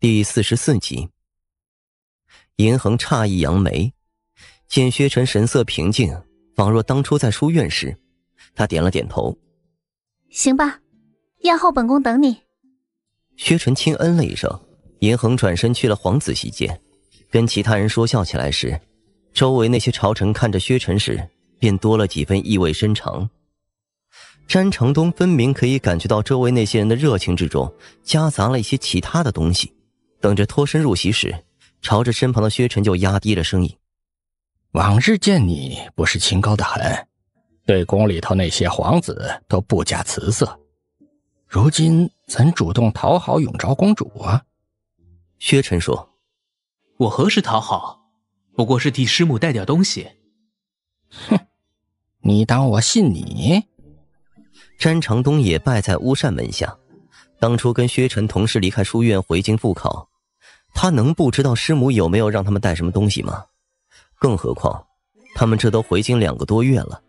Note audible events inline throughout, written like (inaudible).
第四十四集，银衡诧异扬眉，见薛晨神色平静，仿若当初在书院时，他点了点头。行吧，宴后本宫等你。薛晨轻嗯了一声，银衡转身去了皇子席间，跟其他人说笑起来时，周围那些朝臣看着薛晨时，便多了几分意味深长。詹成东分明可以感觉到，周围那些人的热情之中，夹杂了一些其他的东西。等着脱身入席时，朝着身旁的薛晨就压低了声音：“往日见你不是清高的很，对宫里头那些皇子都不假辞色，如今怎主动讨好永昭公主啊？”薛晨说：“我何时讨好？不过是替师母带点东西。”哼，你当我信你？詹长东也拜在乌善门下。当初跟薛晨同时离开书院回京复考，他能不知道师母有没有让他们带什么东西吗？更何况，他们这都回京两个多月了，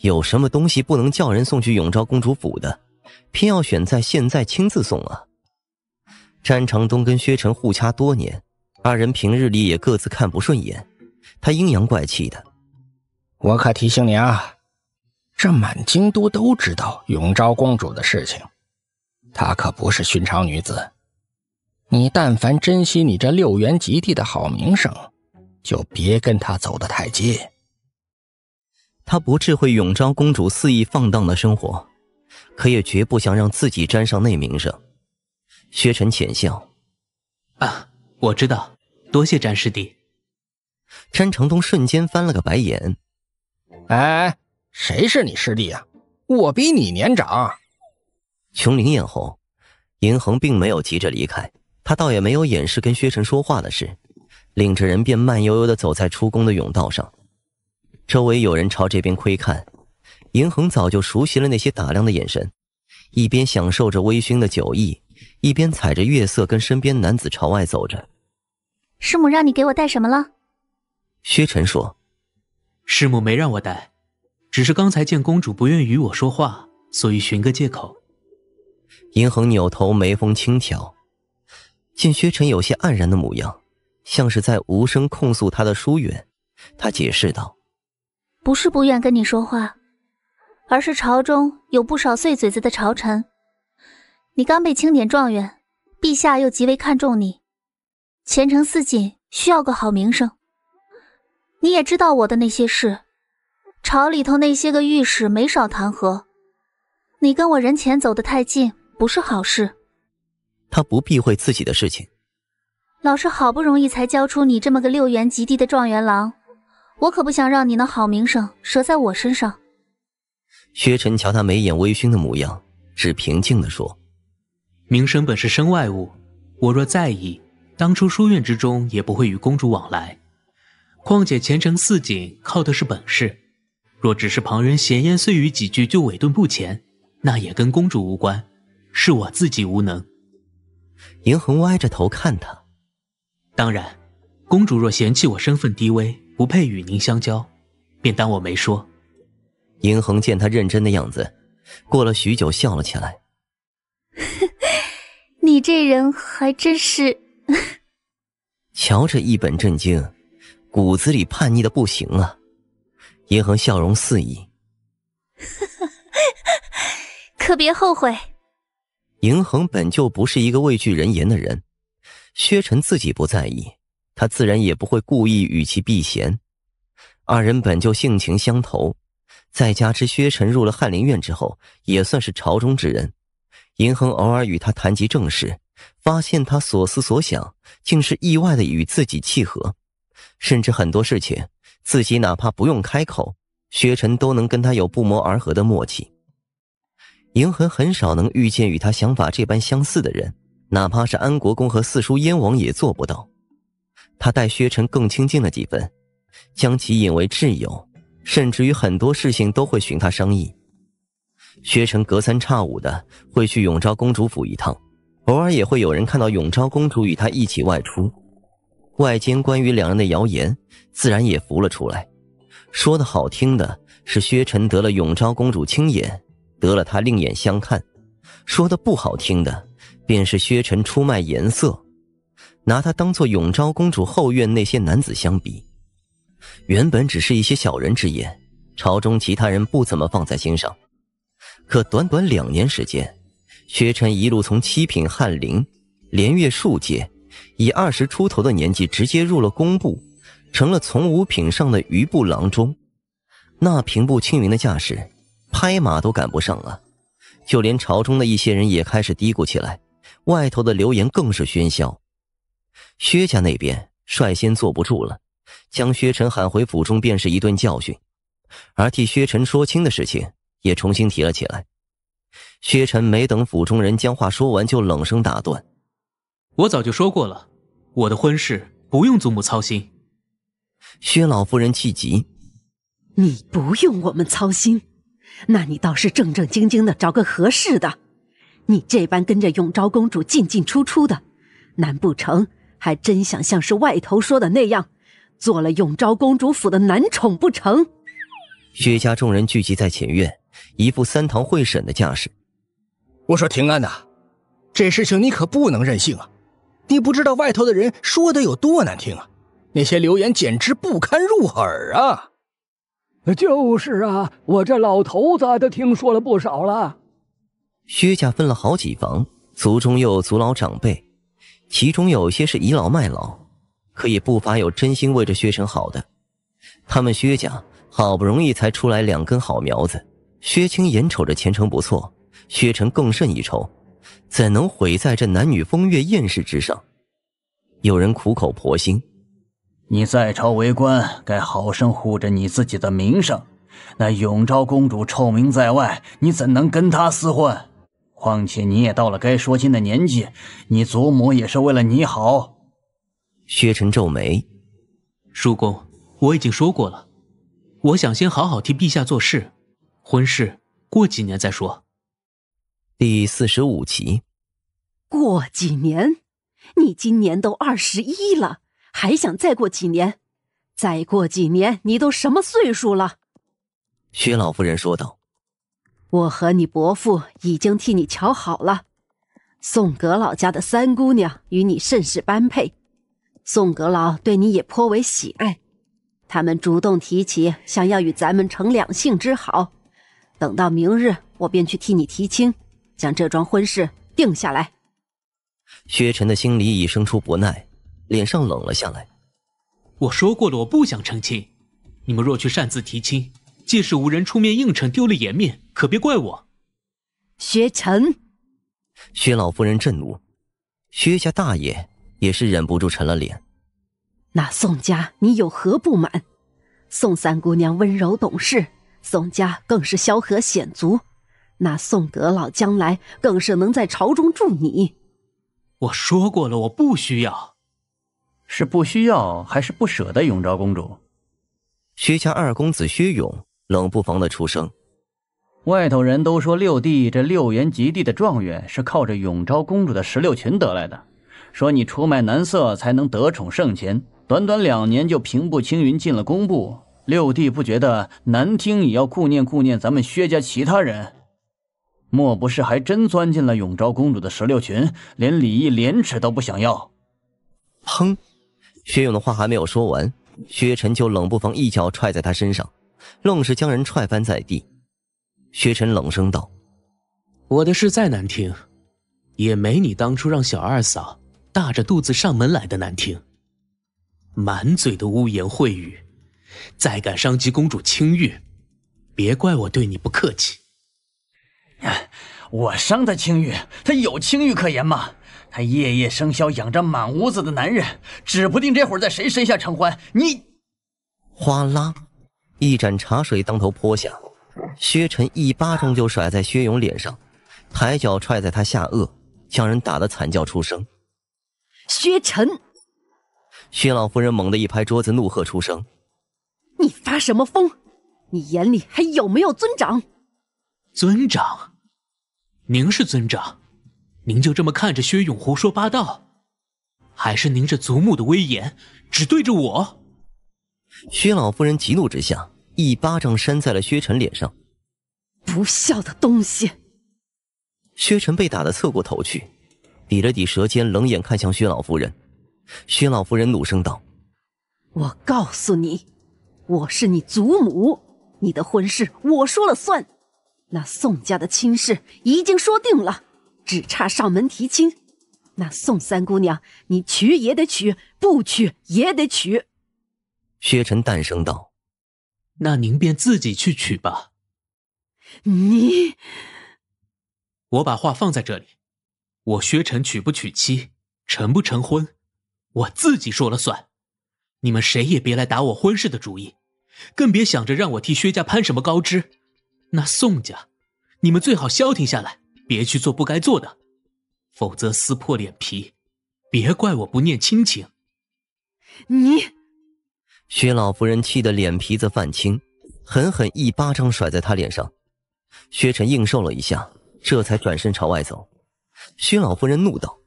有什么东西不能叫人送去永昭公主府的，偏要选在现在亲自送啊？詹长东跟薛晨互掐多年，二人平日里也各自看不顺眼，他阴阳怪气的：“我可提醒你啊，这满京都都知道永昭公主的事情。”她可不是寻常女子，你但凡珍惜你这六元极地的好名声，就别跟她走得太近。她不智慧，永昭公主肆意放荡的生活，可也绝不想让自己沾上那名声。薛晨浅笑：“啊，我知道，多谢詹师弟。”詹成东瞬间翻了个白眼：“哎，谁是你师弟啊？我比你年长。”琼林宴后，银衡并没有急着离开，他倒也没有掩饰跟薛晨说话的事，领着人便慢悠悠的走在出宫的甬道上。周围有人朝这边窥看，银衡早就熟悉了那些打量的眼神，一边享受着微醺的酒意，一边踩着月色跟身边男子朝外走着。师母让你给我带什么了？薛晨说：“师母没让我带，只是刚才见公主不愿与我说话，所以寻个借口。”银衡扭头，眉峰轻挑，见薛晨有些黯然的模样，像是在无声控诉他的疏远。他解释道：“不是不愿跟你说话，而是朝中有不少碎嘴子的朝臣。你刚被清点状元，陛下又极为看重你，前程似锦，需要个好名声。你也知道我的那些事，朝里头那些个御史没少弹劾。”你跟我人前走得太近，不是好事。他不避讳自己的事情。老师好不容易才教出你这么个六元及第的状元郎，我可不想让你那好名声折在我身上。薛晨瞧他眉眼微醺的模样，只平静的说：“名声本是身外物，我若在意，当初书院之中也不会与公主往来。况且前程似锦，靠的是本事，若只是旁人闲言碎语几句，就委顿不前。”那也跟公主无关，是我自己无能。银衡歪着头看他，当然，公主若嫌弃我身份低微，不配与您相交，便当我没说。银衡见他认真的样子，过了许久笑了起来：(laughs) “你这人还真是，瞧着一本正经，骨子里叛逆的不行啊！”银衡笑容肆意。可别后悔。银衡本就不是一个畏惧人言的人，薛晨自己不在意，他自然也不会故意与其避嫌。二人本就性情相投，再加之薛晨入了翰林院之后，也算是朝中之人，银衡偶尔与他谈及政事，发现他所思所想竟是意外的与自己契合，甚至很多事情自己哪怕不用开口，薛晨都能跟他有不谋而合的默契。银痕很少能遇见与他想法这般相似的人，哪怕是安国公和四叔燕王也做不到。他待薛晨更亲近了几分，将其引为挚友，甚至于很多事情都会寻他商议。薛晨隔三差五的会去永昭公主府一趟，偶尔也会有人看到永昭公主与他一起外出，外间关于两人的谣言自然也浮了出来。说的好听的是薛晨得了永昭公主青眼。得了他另眼相看，说的不好听的，便是薛晨出卖颜色，拿他当做永昭公主后院那些男子相比。原本只是一些小人之言，朝中其他人不怎么放在心上。可短短两年时间，薛晨一路从七品翰林，连月数阶，以二十出头的年纪直接入了工部，成了从五品上的余部郎中，那平步青云的架势。拍马都赶不上啊！就连朝中的一些人也开始嘀咕起来，外头的流言更是喧嚣。薛家那边率先坐不住了，将薛晨喊回府中，便是一顿教训。而替薛晨说亲的事情也重新提了起来。薛晨没等府中人将话说完，就冷声打断：“我早就说过了，我的婚事不用祖母操心。”薛老夫人气急：“你不用我们操心！”那你倒是正正经经的找个合适的，你这般跟着永昭公主进进出出的，难不成还真想像是外头说的那样，做了永昭公主府的男宠不成？薛家众人聚集在前院，一副三堂会审的架势。我说平安呐，这事情你可不能任性啊！你不知道外头的人说的有多难听啊，那些流言简直不堪入耳啊！就是啊，我这老头子都听说了不少了。薛家分了好几房，族中有族老长辈，其中有些是倚老卖老，可也不乏有真心为着薛城好的。他们薛家好不容易才出来两根好苗子，薛青眼瞅着前程不错，薛城更胜一筹，怎能毁在这男女风月艳事之上？有人苦口婆心。你在朝为官，该好生护着你自己的名声。那永昭公主臭名在外，你怎能跟她私混？况且你也到了该说亲的年纪，你祖母也是为了你好。薛晨皱眉：“叔公，我已经说过了，我想先好好替陛下做事，婚事过几年再说。”第四十五集。过几年？你今年都二十一了。还想再过几年？再过几年，你都什么岁数了？薛老夫人说道：“我和你伯父已经替你瞧好了，宋阁老家的三姑娘与你甚是般配，宋阁老对你也颇为喜爱，他们主动提起想要与咱们成两性之好。等到明日，我便去替你提亲，将这桩婚事定下来。”薛晨的心里已生出不耐。脸上冷了下来。我说过了，我不想成亲。你们若去擅自提亲，即使无人出面应承，丢了颜面，可别怪我。薛晨，薛老夫人震怒，薛家大爷也是忍不住沉了脸。那宋家，你有何不满？宋三姑娘温柔懂事，宋家更是萧何显足。那宋阁老将来更是能在朝中助你。我说过了，我不需要。是不需要，还是不舍得永昭公主？薛家二公子薛勇冷不防的出声：“外头人都说六弟这六元及第的状元是靠着永昭公主的石榴裙得来的，说你出卖男色才能得宠圣前，短短两年就平步青云进了工部。六弟不觉得难听，也要顾念顾念咱们薛家其他人？莫不是还真钻进了永昭公主的石榴裙，连礼义廉耻都不想要？”砰。薛勇的话还没有说完，薛晨就冷不防一脚踹在他身上，愣是将人踹翻在地。薛晨冷声道：“我的事再难听，也没你当初让小二嫂大着肚子上门来的难听。满嘴的污言秽语，再敢伤及公主清誉，别怪我对你不客气。”我伤她清誉，她有清誉可言吗？他夜夜笙箫，养着满屋子的男人，指不定这会儿在谁身下承欢。你，哗啦，一盏茶水当头泼下，薛晨一巴掌就甩在薛勇脸上，抬脚踹在他下颚，将人打得惨叫出声。薛晨，薛老夫人猛地一拍桌子，怒喝出声：“你发什么疯？你眼里还有没有尊长？尊长，您是尊长。”您就这么看着薛勇胡说八道，还是您这祖母的威严只对着我？薛老夫人急怒之下，一巴掌扇在了薛晨脸上。不孝的东西！薛晨被打得侧过头去，抵了抵舌尖，冷眼看向薛老夫人。薛老夫人怒声道：“我告诉你，我是你祖母，你的婚事我说了算。那宋家的亲事已经说定了。”只差上门提亲，那宋三姑娘，你娶也得娶，不娶也得娶。”薛晨淡声道，“那您便自己去娶吧。”你，我把话放在这里，我薛晨娶不娶妻，成不成婚，我自己说了算，你们谁也别来打我婚事的主意，更别想着让我替薛家攀什么高枝。那宋家，你们最好消停下来。别去做不该做的，否则撕破脸皮，别怪我不念亲情。你，薛老夫人气得脸皮子泛青，狠狠一巴掌甩在他脸上。薛晨应受了一下，这才转身朝外走。薛老夫人怒道：“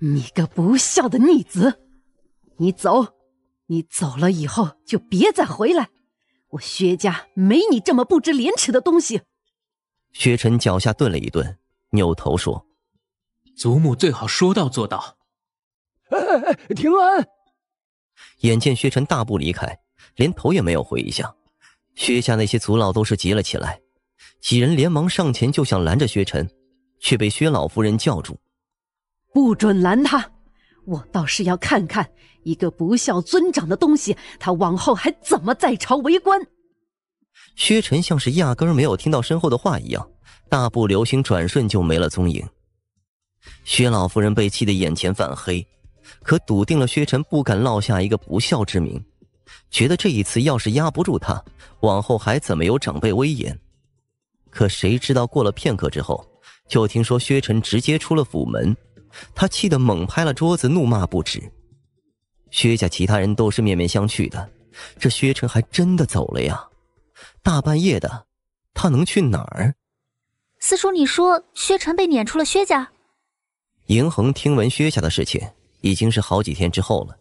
你个不孝的逆子，你走，你走了以后就别再回来。我薛家没你这么不知廉耻的东西。”薛晨脚下顿了一顿，扭头说：“祖母最好说到做到。”哎哎哎！平安，眼见薛晨大步离开，连头也没有回一下，薛家那些族老都是急了起来，几人连忙上前就想拦着薛晨，却被薛老夫人叫住：“不准拦他！我倒是要看看一个不孝尊长的东西，他往后还怎么在朝为官！”薛晨像是压根儿没有听到身后的话一样，大步流星，转瞬就没了踪影。薛老夫人被气得眼前泛黑，可笃定了薛晨不敢落下一个不孝之名，觉得这一次要是压不住他，往后还怎么有长辈威严？可谁知道过了片刻之后，就听说薛晨直接出了府门，他气得猛拍了桌子，怒骂不止。薛家其他人都是面面相觑的，这薛晨还真的走了呀！大半夜的，他能去哪儿？四叔，你说薛晨被撵出了薛家？银衡听闻薛家的事情，已经是好几天之后了。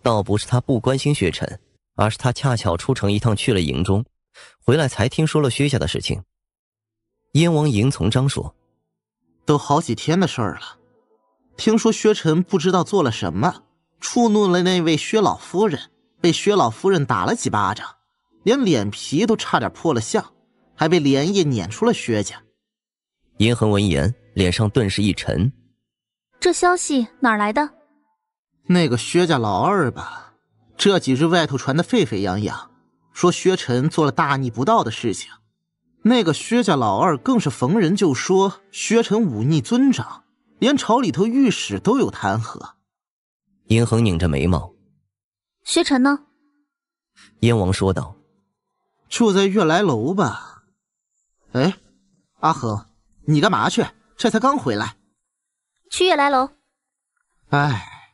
倒不是他不关心薛晨，而是他恰巧出城一趟去了营中，回来才听说了薛家的事情。燕王银从章说：“都好几天的事儿了，听说薛晨不知道做了什么，触怒了那位薛老夫人，被薛老夫人打了几巴掌。”连脸皮都差点破了相，还被连夜撵出了薛家。银衡闻言，脸上顿时一沉。这消息哪来的？那个薛家老二吧，这几日外头传得沸沸扬扬，说薛晨做了大逆不道的事情。那个薛家老二更是逢人就说薛晨忤逆尊长，连朝里头御史都有弹劾。银衡拧着眉毛。薛晨呢？燕王说道。住在悦来楼吧。哎，阿恒，你干嘛去？这才刚回来。去悦来楼。哎，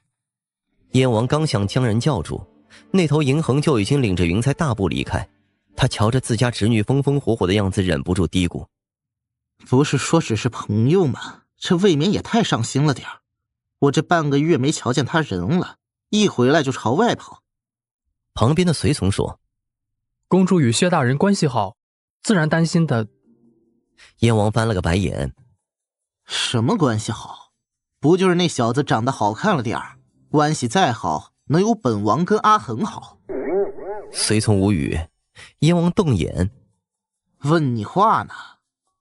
燕王刚想将人叫住，那头银恒就已经领着云彩大步离开。他瞧着自家侄女风风火火的样子，忍不住嘀咕：“不是说只是朋友吗？这未免也太上心了点我这半个月没瞧见他人了，一回来就朝外跑。旁边的随从说。公主与薛大人关系好，自然担心的。燕王翻了个白眼：“什么关系好？不就是那小子长得好看了点儿？关系再好，能有本王跟阿恒好？”随从无语。燕王瞪眼：“问你话呢，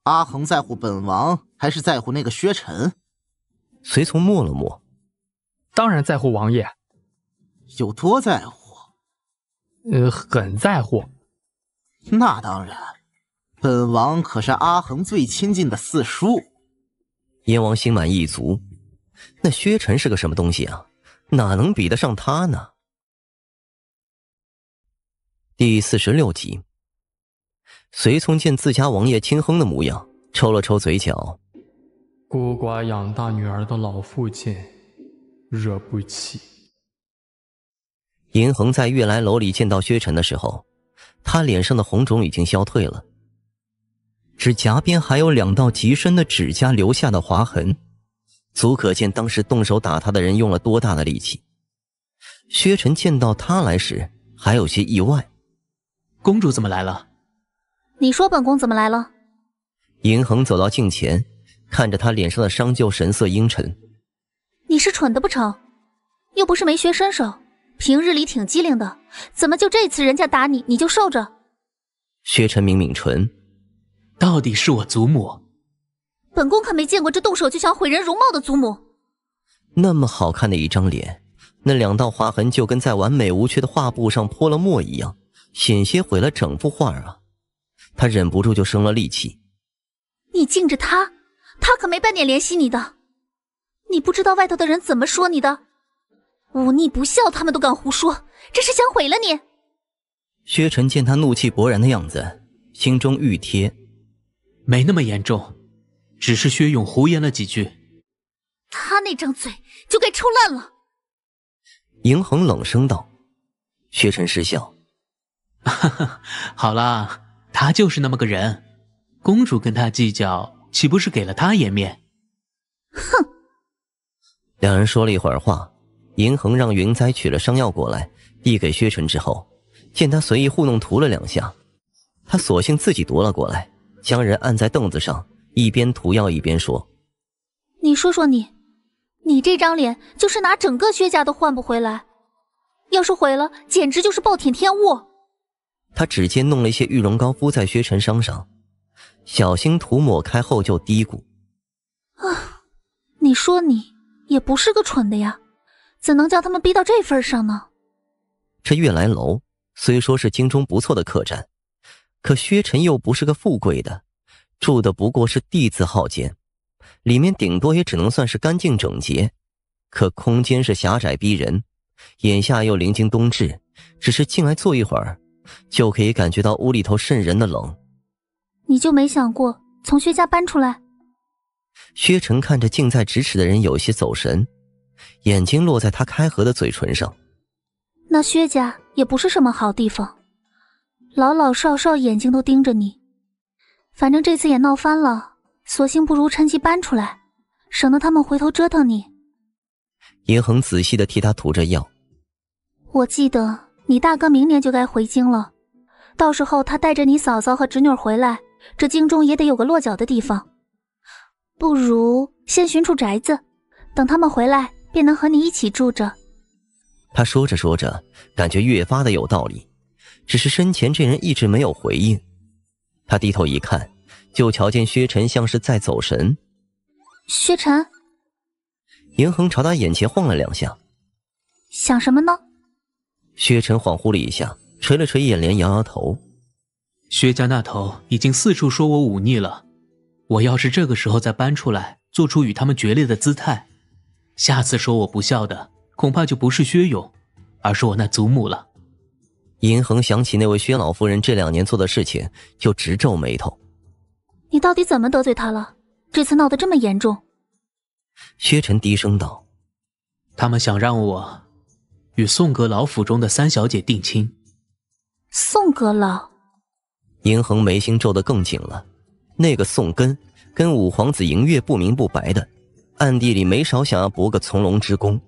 阿恒在乎本王还是在乎那个薛晨？”随从默了默：“当然在乎王爷。”“有多在乎？”“呃，很在乎。”那当然，本王可是阿恒最亲近的四叔。燕王心满意足。那薛晨是个什么东西啊？哪能比得上他呢？第四十六集，随从见自家王爷亲哼的模样，抽了抽嘴角。孤寡养大女儿的老父亲，惹不起。银恒在悦来楼里见到薛晨的时候。他脸上的红肿已经消退了，指甲边还有两道极深的指甲留下的划痕，足可见当时动手打他的人用了多大的力气。薛晨见到他来时还有些意外：“公主怎么来了？”“你说本宫怎么来了？”银衡走到镜前，看着他脸上的伤旧，神色阴沉：“你是蠢的不成？又不是没学身手。”平日里挺机灵的，怎么就这次人家打你你就受着？薛晨明抿唇，到底是我祖母，本宫可没见过这动手就想毁人容貌的祖母。那么好看的一张脸，那两道划痕就跟在完美无缺的画布上泼了墨一样，险些毁了整幅画啊！他忍不住就生了力气。你敬着他，他可没半点怜惜你的。你不知道外头的人怎么说你的？忤逆不孝，他们都敢胡说，这是想毁了你。薛晨见他怒气勃然的样子，心中欲贴，没那么严重，只是薛勇胡言了几句。他那张嘴就该抽烂了。银恒冷声道。薛晨失笑，哈哈，好啦，他就是那么个人，公主跟他计较，岂不是给了他颜面？哼。两人说了一会儿话。银衡让云栽取了伤药过来，递给薛晨之后，见他随意糊弄涂了两下，他索性自己夺了过来，将人按在凳子上，一边涂药一边说：“你说说你，你这张脸就是拿整个薛家都换不回来，要是毁了，简直就是暴殄天物。”他指尖弄了一些玉容膏敷在薛晨伤上，小心涂抹开后就嘀咕：“啊，你说你也不是个蠢的呀。”怎能叫他们逼到这份上呢？这悦来楼虽说是京中不错的客栈，可薛晨又不是个富贵的，住的不过是地字号间，里面顶多也只能算是干净整洁，可空间是狭窄逼人。眼下又临近冬至，只是进来坐一会儿，就可以感觉到屋里头渗人的冷。你就没想过从薛家搬出来？薛晨看着近在咫尺的人，有些走神。眼睛落在他开合的嘴唇上。那薛家也不是什么好地方，老老少少眼睛都盯着你。反正这次也闹翻了，索性不如趁机搬出来，省得他们回头折腾你。银恒仔细的替他涂着药。我记得你大哥明年就该回京了，到时候他带着你嫂嫂和侄女回来，这京中也得有个落脚的地方。不如先寻处宅子，等他们回来。便能和你一起住着。他说着说着，感觉越发的有道理。只是身前这人一直没有回应。他低头一看，就瞧见薛晨像是在走神。薛晨，银恒朝他眼前晃了两下。想什么呢？薛晨恍惚了一下，垂了垂眼帘，摇摇头。薛家那头已经四处说我忤逆了。我要是这个时候再搬出来，做出与他们决裂的姿态。下次说我不孝的，恐怕就不是薛勇，而是我那祖母了。银衡想起那位薛老夫人这两年做的事情，就直皱眉头。你到底怎么得罪她了？这次闹得这么严重。薛晨低声道：“他们想让我与宋阁老府中的三小姐定亲。”宋阁老，银衡眉心皱得更紧了。那个宋根跟五皇子银月不明不白的。暗地里没少想要博个从龙之功，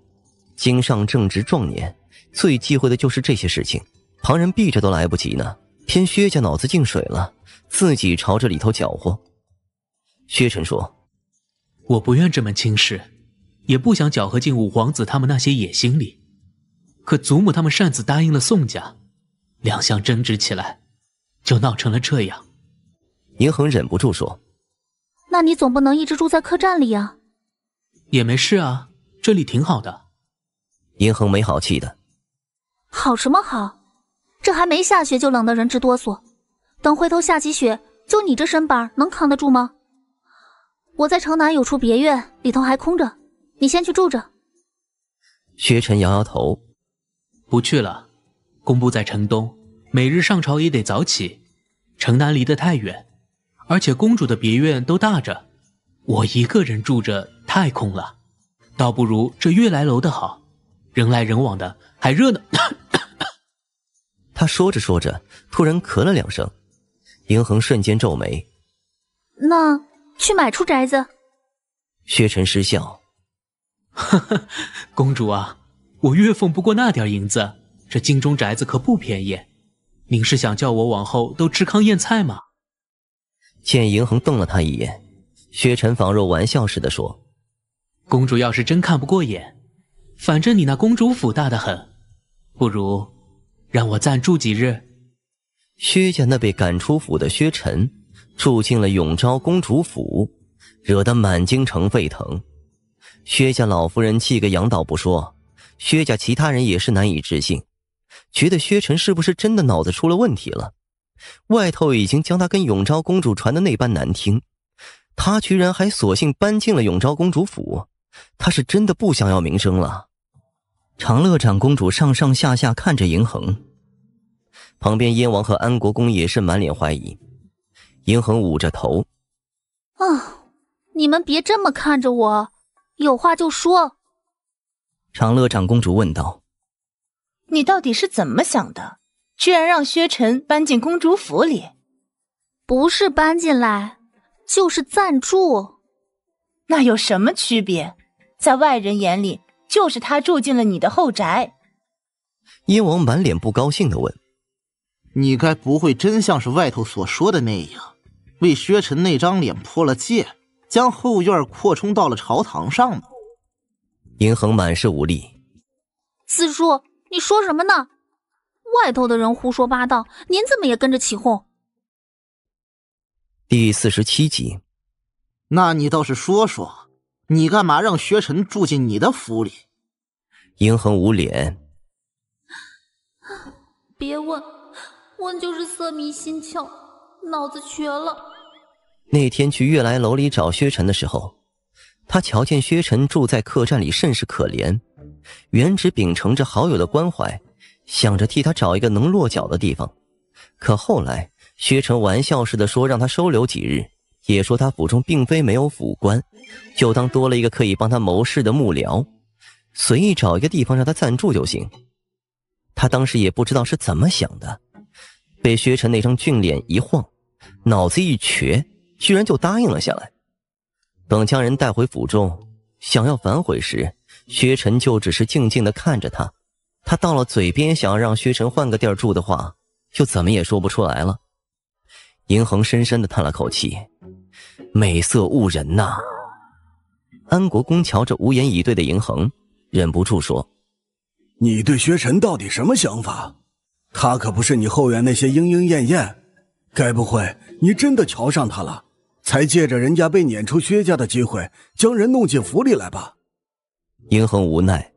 京上正值壮年，最忌讳的就是这些事情，旁人避着都来不及呢，偏薛家脑子进水了，自己朝着里头搅和。薛晨说：“我不愿这门亲事，也不想搅和进五皇子他们那些野心里，可祖母他们擅自答应了宋家，两相争执起来，就闹成了这样。”宁恒忍不住说：“那你总不能一直住在客栈里啊？”也没事啊，这里挺好的。银衡没好气的，好什么好？这还没下雪就冷得人直哆嗦。等回头下起雪，就你这身板能扛得住吗？我在城南有处别院，里头还空着，你先去住着。薛晨摇摇头，不去了。工部在城东，每日上朝也得早起，城南离得太远，而且公主的别院都大着，我一个人住着。太空了，倒不如这悦来楼的好，人来人往的还热闹。(coughs) 他说着说着，突然咳了两声。银衡瞬间皱眉：“那去买处宅子？”薛晨失笑：“哈哈，公主啊，我月俸不过那点银子，这京中宅子可不便宜。您是想叫我往后都吃糠咽菜吗？”见银衡瞪了他一眼，薛晨仿若玩笑似的说。公主要是真看不过眼，反正你那公主府大的很，不如让我暂住几日。薛家那被赶出府的薛晨住进了永昭公主府，惹得满京城沸腾。薛家老夫人气个扬倒不说，薛家其他人也是难以置信，觉得薛晨是不是真的脑子出了问题了？外头已经将他跟永昭公主传的那般难听，他居然还索性搬进了永昭公主府。他是真的不想要名声了。长乐长公主上上下下看着银衡，旁边燕王和安国公也是满脸怀疑。银衡捂着头：“啊，你们别这么看着我，有话就说。”长乐长公主问道：“你到底是怎么想的？居然让薛晨搬进公主府里？不是搬进来，就是暂住，那有什么区别？”在外人眼里，就是他住进了你的后宅。殷王满脸不高兴的问：“你该不会真像是外头所说的那样，为薛晨那张脸破了戒，将后院扩充到了朝堂上吗？”殷衡满是无力。四叔，你说什么呢？外头的人胡说八道，您怎么也跟着起哄？第四十七集。那你倒是说说。你干嘛让薛晨住进你的府里？银恒无脸，别问，问就是色迷心窍，脑子瘸了。那天去悦来楼里找薛晨的时候，他瞧见薛晨住在客栈里，甚是可怜。原只秉承着好友的关怀，想着替他找一个能落脚的地方。可后来，薛晨玩笑似的说让他收留几日。也说他府中并非没有府官，就当多了一个可以帮他谋事的幕僚，随意找一个地方让他暂住就行。他当时也不知道是怎么想的，被薛晨那张俊脸一晃，脑子一瘸，居然就答应了下来。等将人带回府中，想要反悔时，薛晨就只是静静的看着他。他到了嘴边想要让薛晨换个地儿住的话，又怎么也说不出来了。银衡深深的叹了口气。美色误人呐！安国公瞧着无言以对的银衡，忍不住说：“你对薛晨到底什么想法？他可不是你后院那些莺莺燕燕，该不会你真的瞧上他了，才借着人家被撵出薛家的机会，将人弄进府里来吧？”银衡无奈：“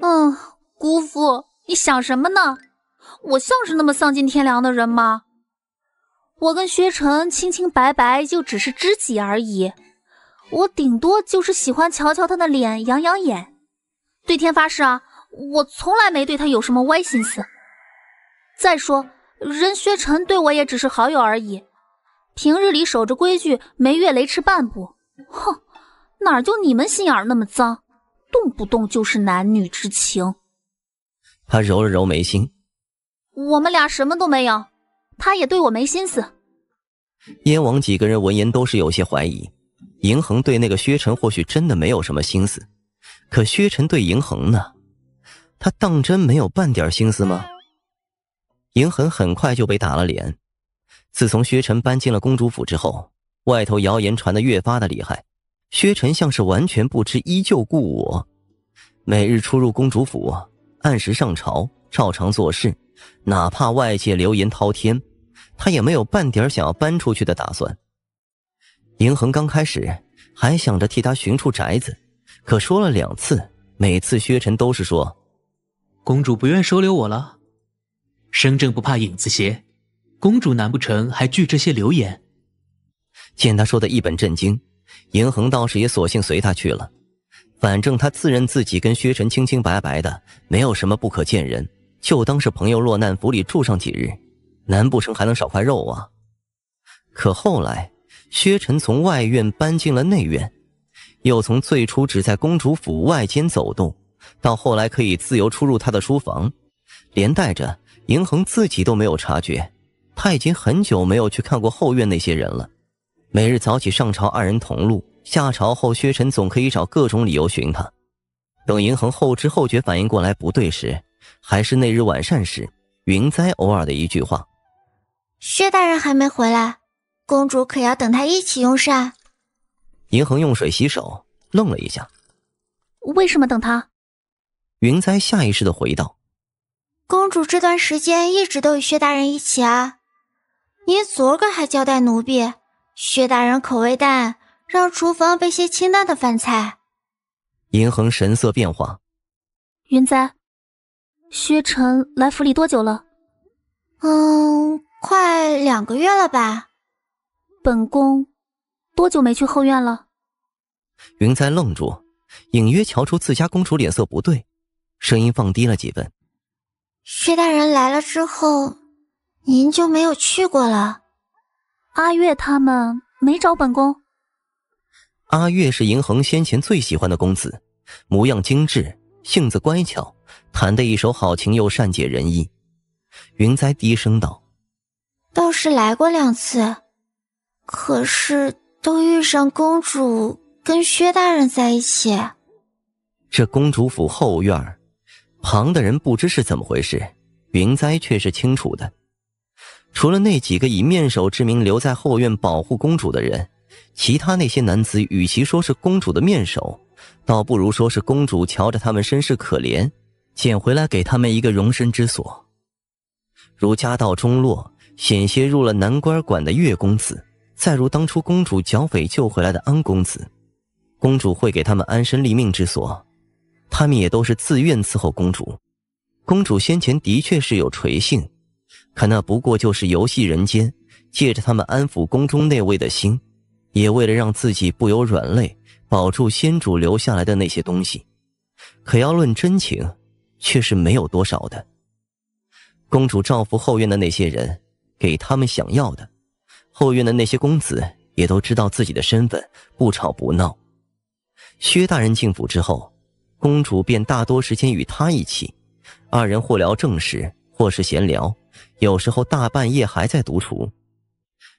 嗯，姑父，你想什么呢？我像是那么丧尽天良的人吗？”我跟薛晨清清白白，就只是知己而已。我顶多就是喜欢瞧瞧他的脸，养养眼。对天发誓啊，我从来没对他有什么歪心思。再说，人薛晨对我也只是好友而已，平日里守着规矩，没越雷池半步。哼，哪就你们心眼那么脏，动不动就是男女之情。他揉了揉眉心，我们俩什么都没有。他也对我没心思。燕王几个人闻言都是有些怀疑：银衡对那个薛晨或许真的没有什么心思，可薛晨对银衡呢？他当真没有半点心思吗？银衡很快就被打了脸。自从薛晨搬进了公主府之后，外头谣言传的越发的厉害。薛晨像是完全不知依旧故我，每日出入公主府，按时上朝，照常做事，哪怕外界流言滔天。他也没有半点想要搬出去的打算。银恒刚开始还想着替他寻处宅子，可说了两次，每次薛晨都是说：“公主不愿收留我了。”身正不怕影子斜，公主难不成还惧这些流言？见他说的一本正经，银恒倒是也索性随他去了。反正他自认自己跟薛晨清清白白的，没有什么不可见人，就当是朋友落难府里住上几日。难不成还能少块肉啊？可后来，薛晨从外院搬进了内院，又从最初只在公主府外间走动，到后来可以自由出入他的书房，连带着银衡自己都没有察觉，他已经很久没有去看过后院那些人了。每日早起上朝，二人同路；下朝后，薛晨总可以找各种理由寻他。等银衡后知后觉反应过来不对时，还是那日晚膳时，云栽偶尔的一句话。薛大人还没回来，公主可要等他一起用膳。银衡用水洗手，愣了一下。为什么等他？云哉下意识地回道：“公主这段时间一直都与薛大人一起啊。你昨个还交代奴婢，薛大人口味淡，让厨房备些清淡的饭菜。”银衡神色变化。云哉，薛晨来府里多久了？嗯。快两个月了吧？本宫多久没去后院了？云在愣住，隐约瞧出自家公主脸色不对，声音放低了几分：“薛大人来了之后，您就没有去过了。阿月他们没找本宫。”阿月是银衡先前最喜欢的公子，模样精致，性子乖巧，弹得一手好琴，又善解人意。云栽低声道。倒是来过两次，可是都遇上公主跟薛大人在一起。这公主府后院旁的人不知是怎么回事，云灾却是清楚的。除了那几个以面首之名留在后院保护公主的人，其他那些男子，与其说是公主的面首，倒不如说是公主瞧着他们身世可怜，捡回来给他们一个容身之所，如家道中落。险些入了南官管馆的岳公子，再如当初公主剿匪救回来的安公子，公主会给他们安身立命之所，他们也都是自愿伺候公主。公主先前的确是有垂性，可那不过就是游戏人间，借着他们安抚宫中内卫的心，也为了让自己不有软肋，保住先主留下来的那些东西。可要论真情，却是没有多少的。公主照拂后院的那些人。给他们想要的。后院的那些公子也都知道自己的身份，不吵不闹。薛大人进府之后，公主便大多时间与他一起，二人或聊正事，或是闲聊，有时候大半夜还在独处。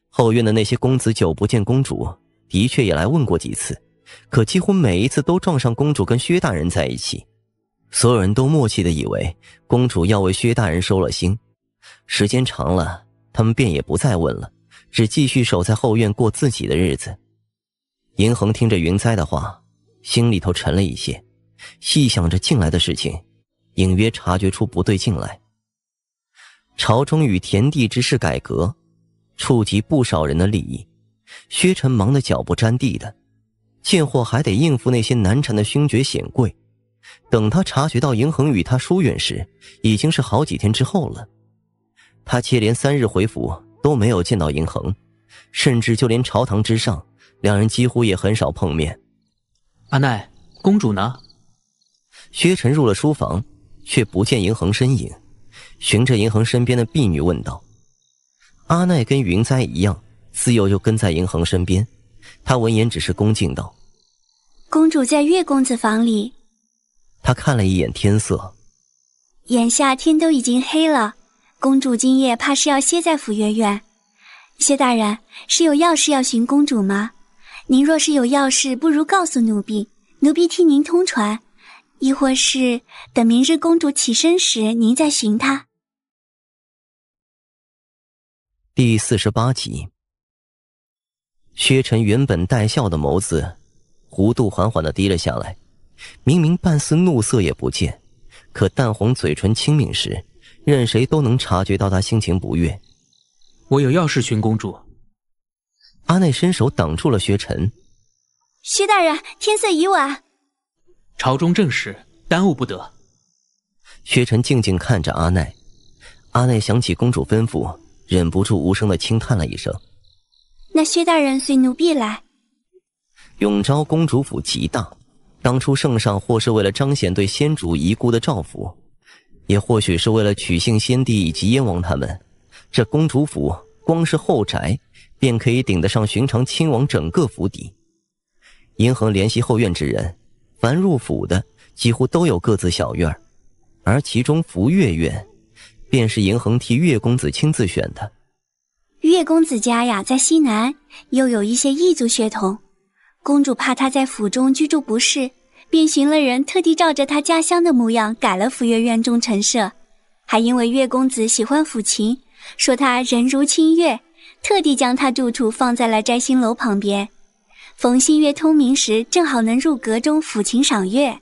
后院的那些公子久不见公主，的确也来问过几次，可几乎每一次都撞上公主跟薛大人在一起，所有人都默契的以为公主要为薛大人收了心。时间长了。他们便也不再问了，只继续守在后院过自己的日子。银衡听着云栽的话，心里头沉了一些，细想着进来的事情，隐约察觉出不对劲来。朝中与田地之事改革，触及不少人的利益，薛晨忙得脚不沾地的，贱货还得应付那些难缠的勋爵显贵。等他察觉到银衡与他疏远时，已经是好几天之后了。他接连三日回府都没有见到银衡，甚至就连朝堂之上，两人几乎也很少碰面。阿奈，公主呢？薛晨入了书房，却不见银衡身影，寻着银衡身边的婢女问道：“阿奈跟云哉一样，自幼就跟在银衡身边。”他闻言只是恭敬道：“公主在岳公子房里。”他看了一眼天色，眼下天都已经黑了。公主今夜怕是要歇在府月院。薛大人是有要事要寻公主吗？您若是有要事，不如告诉奴婢，奴婢替您通传。亦或是等明日公主起身时，您再寻她。第四十八集，薛晨原本带笑的眸子，弧度缓缓的低了下来。明明半丝怒色也不见，可淡红嘴唇轻抿时。任谁都能察觉到他心情不悦。我有要事寻公主。阿奈伸手挡住了薛晨。薛大人，天色已晚。朝中正事耽误不得。薛晨静静看着阿奈。阿奈想起公主吩咐，忍不住无声的轻叹了一声。那薛大人随奴婢来。永昭公主府极大，当初圣上或是为了彰显对先主遗孤的照拂，也或许是为了取信先帝以及燕王他们。这公主府光是后宅，便可以顶得上寻常亲王整个府邸。银衡联系后院之人，凡入府的几乎都有各自小院而其中福月院，便是银衡替月公子亲自选的。月公子家呀，在西南，又有一些异族血统。公主怕他在府中居住不适。便寻了人，特地照着他家乡的模样改了抚月院中陈设，还因为月公子喜欢抚琴，说他人如清月，特地将他住处放在了摘星楼旁边，逢新月通明时，正好能入阁中抚琴赏月。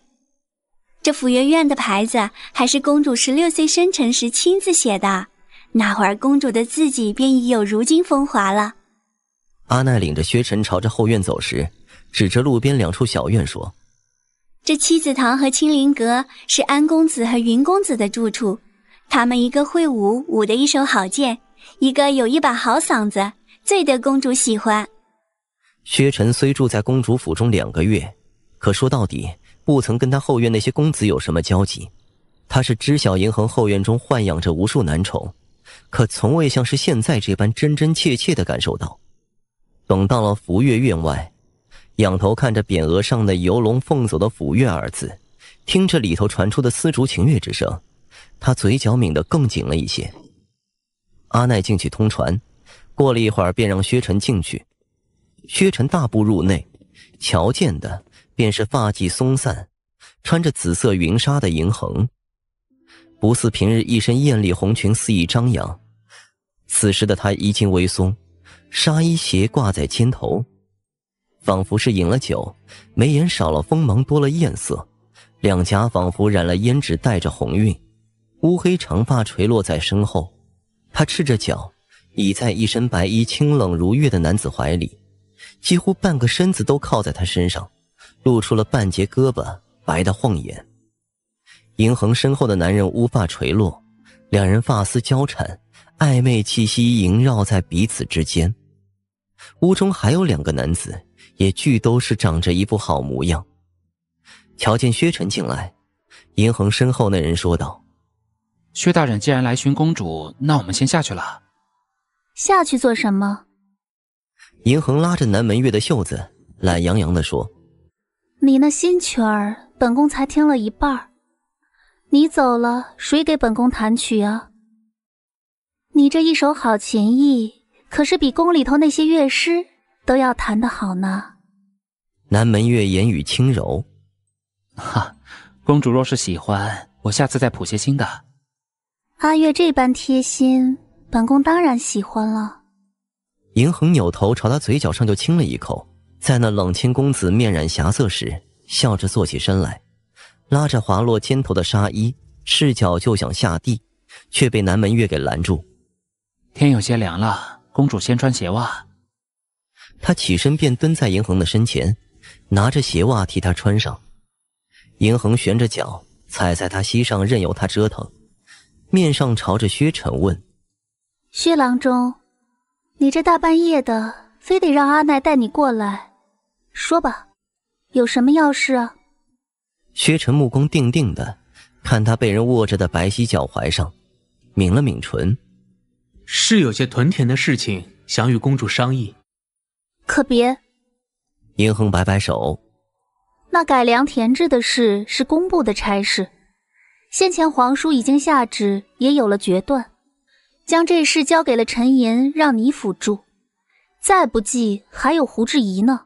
这抚月院的牌子还是公主十六岁生辰时亲自写的，那会儿公主的字迹便已有如今风华了。阿奈领着薛晨朝着后院走时，指着路边两处小院说。这七子堂和青林阁是安公子和云公子的住处，他们一个会武，舞得一手好剑；一个有一把好嗓子，最得公主喜欢。薛晨虽住在公主府中两个月，可说到底不曾跟他后院那些公子有什么交集。他是知晓银衡后院中豢养着无数男宠，可从未像是现在这般真真切切的感受到。等到了福月院外。仰头看着匾额上那游龙凤走的“抚月”二字，听着里头传出的丝竹琴乐之声，他嘴角抿得更紧了一些。阿奈进去通传，过了一会儿便让薛晨进去。薛晨大步入内，瞧见的便是发髻松散、穿着紫色云纱的银衡，不似平日一身艳丽红裙肆意张扬，此时的他衣襟微松，纱衣斜挂在肩头。仿佛是饮了酒，眉眼少了锋芒，多了艳色；两颊仿佛染了胭脂，带着红晕；乌黑长发垂落在身后。他赤着脚，倚在一身白衣、清冷如月的男子怀里，几乎半个身子都靠在他身上，露出了半截胳膊，白的晃眼。银衡身后的男人乌发垂落，两人发丝交缠，暧昧气息萦绕在彼此之间。屋中还有两个男子。也俱都是长着一副好模样。瞧见薛晨进来，银衡身后那人说道：“薛大人既然来寻公主，那我们先下去了。”“下去做什么？”银衡拉着南门月的袖子，懒洋洋的说：“你那新曲儿，本宫才听了一半儿，你走了，谁给本宫弹曲啊？你这一手好琴艺，可是比宫里头那些乐师？”都要弹得好呢。南门月言语轻柔，哈，公主若是喜欢，我下次再谱些新的。阿月这般贴心，本宫当然喜欢了。银衡扭头朝他嘴角上就亲了一口，在那冷清公子面染霞色时，笑着坐起身来，拉着滑落肩头的纱衣，赤脚就想下地，却被南门月给拦住。天有些凉了，公主先穿鞋袜。他起身便蹲在银衡的身前，拿着鞋袜替他穿上。银衡悬着脚踩在他膝上，任由他折腾，面上朝着薛晨问：“薛郎中，你这大半夜的，非得让阿奈带你过来，说吧，有什么要事啊？”薛晨目光定定的看他被人握着的白皙脚踝上，抿了抿唇：“是有些屯田的事情，想与公主商议。”可别，宁恒摆摆手。那改良田制的事是工部的差事，先前皇叔已经下旨，也有了决断，将这事交给了陈寅，让你辅助。再不济还有胡志仪呢。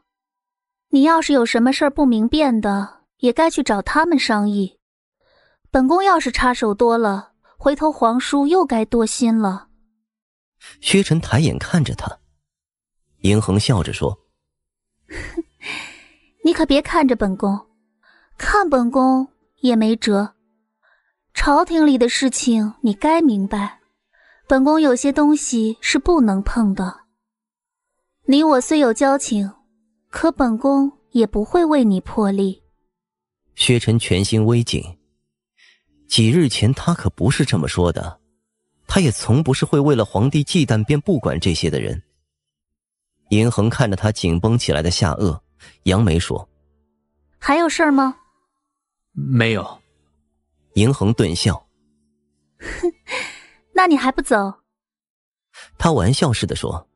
你要是有什么事儿不明辨的，也该去找他们商议。本宫要是插手多了，回头皇叔又该多心了。薛晨抬眼看着他。银衡笑着说：(laughs) “你可别看着本宫，看本宫也没辙。朝廷里的事情你该明白，本宫有些东西是不能碰的。你我虽有交情，可本宫也不会为你破例。”薛晨全心微紧。几日前他可不是这么说的，他也从不是会为了皇帝忌惮便不管这些的人。银衡看着他紧绷起来的下颚，扬眉说：“还有事儿吗？”“没有。”银衡顿笑，“哼，那你还不走？”他玩笑似的说：“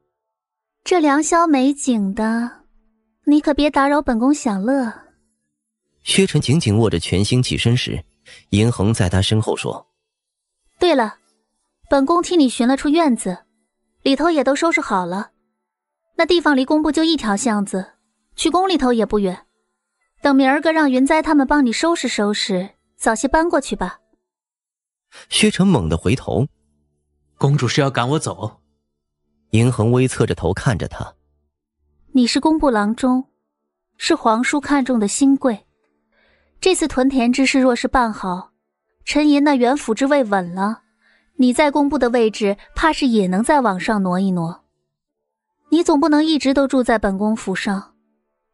这良宵美景的，你可别打扰本宫享乐。”薛晨紧紧握着拳心起身时，银衡在他身后说：“对了，本宫替你寻了处院子，里头也都收拾好了。”那地方离工部就一条巷子，去宫里头也不远。等明儿个让云灾他们帮你收拾收拾，早些搬过去吧。薛承猛地回头，公主是要赶我走？银衡微侧着头看着他，你是工部郎中，是皇叔看中的新贵。这次屯田之事若是办好，陈银那元府之位稳了，你在工部的位置，怕是也能再往上挪一挪。你总不能一直都住在本宫府上，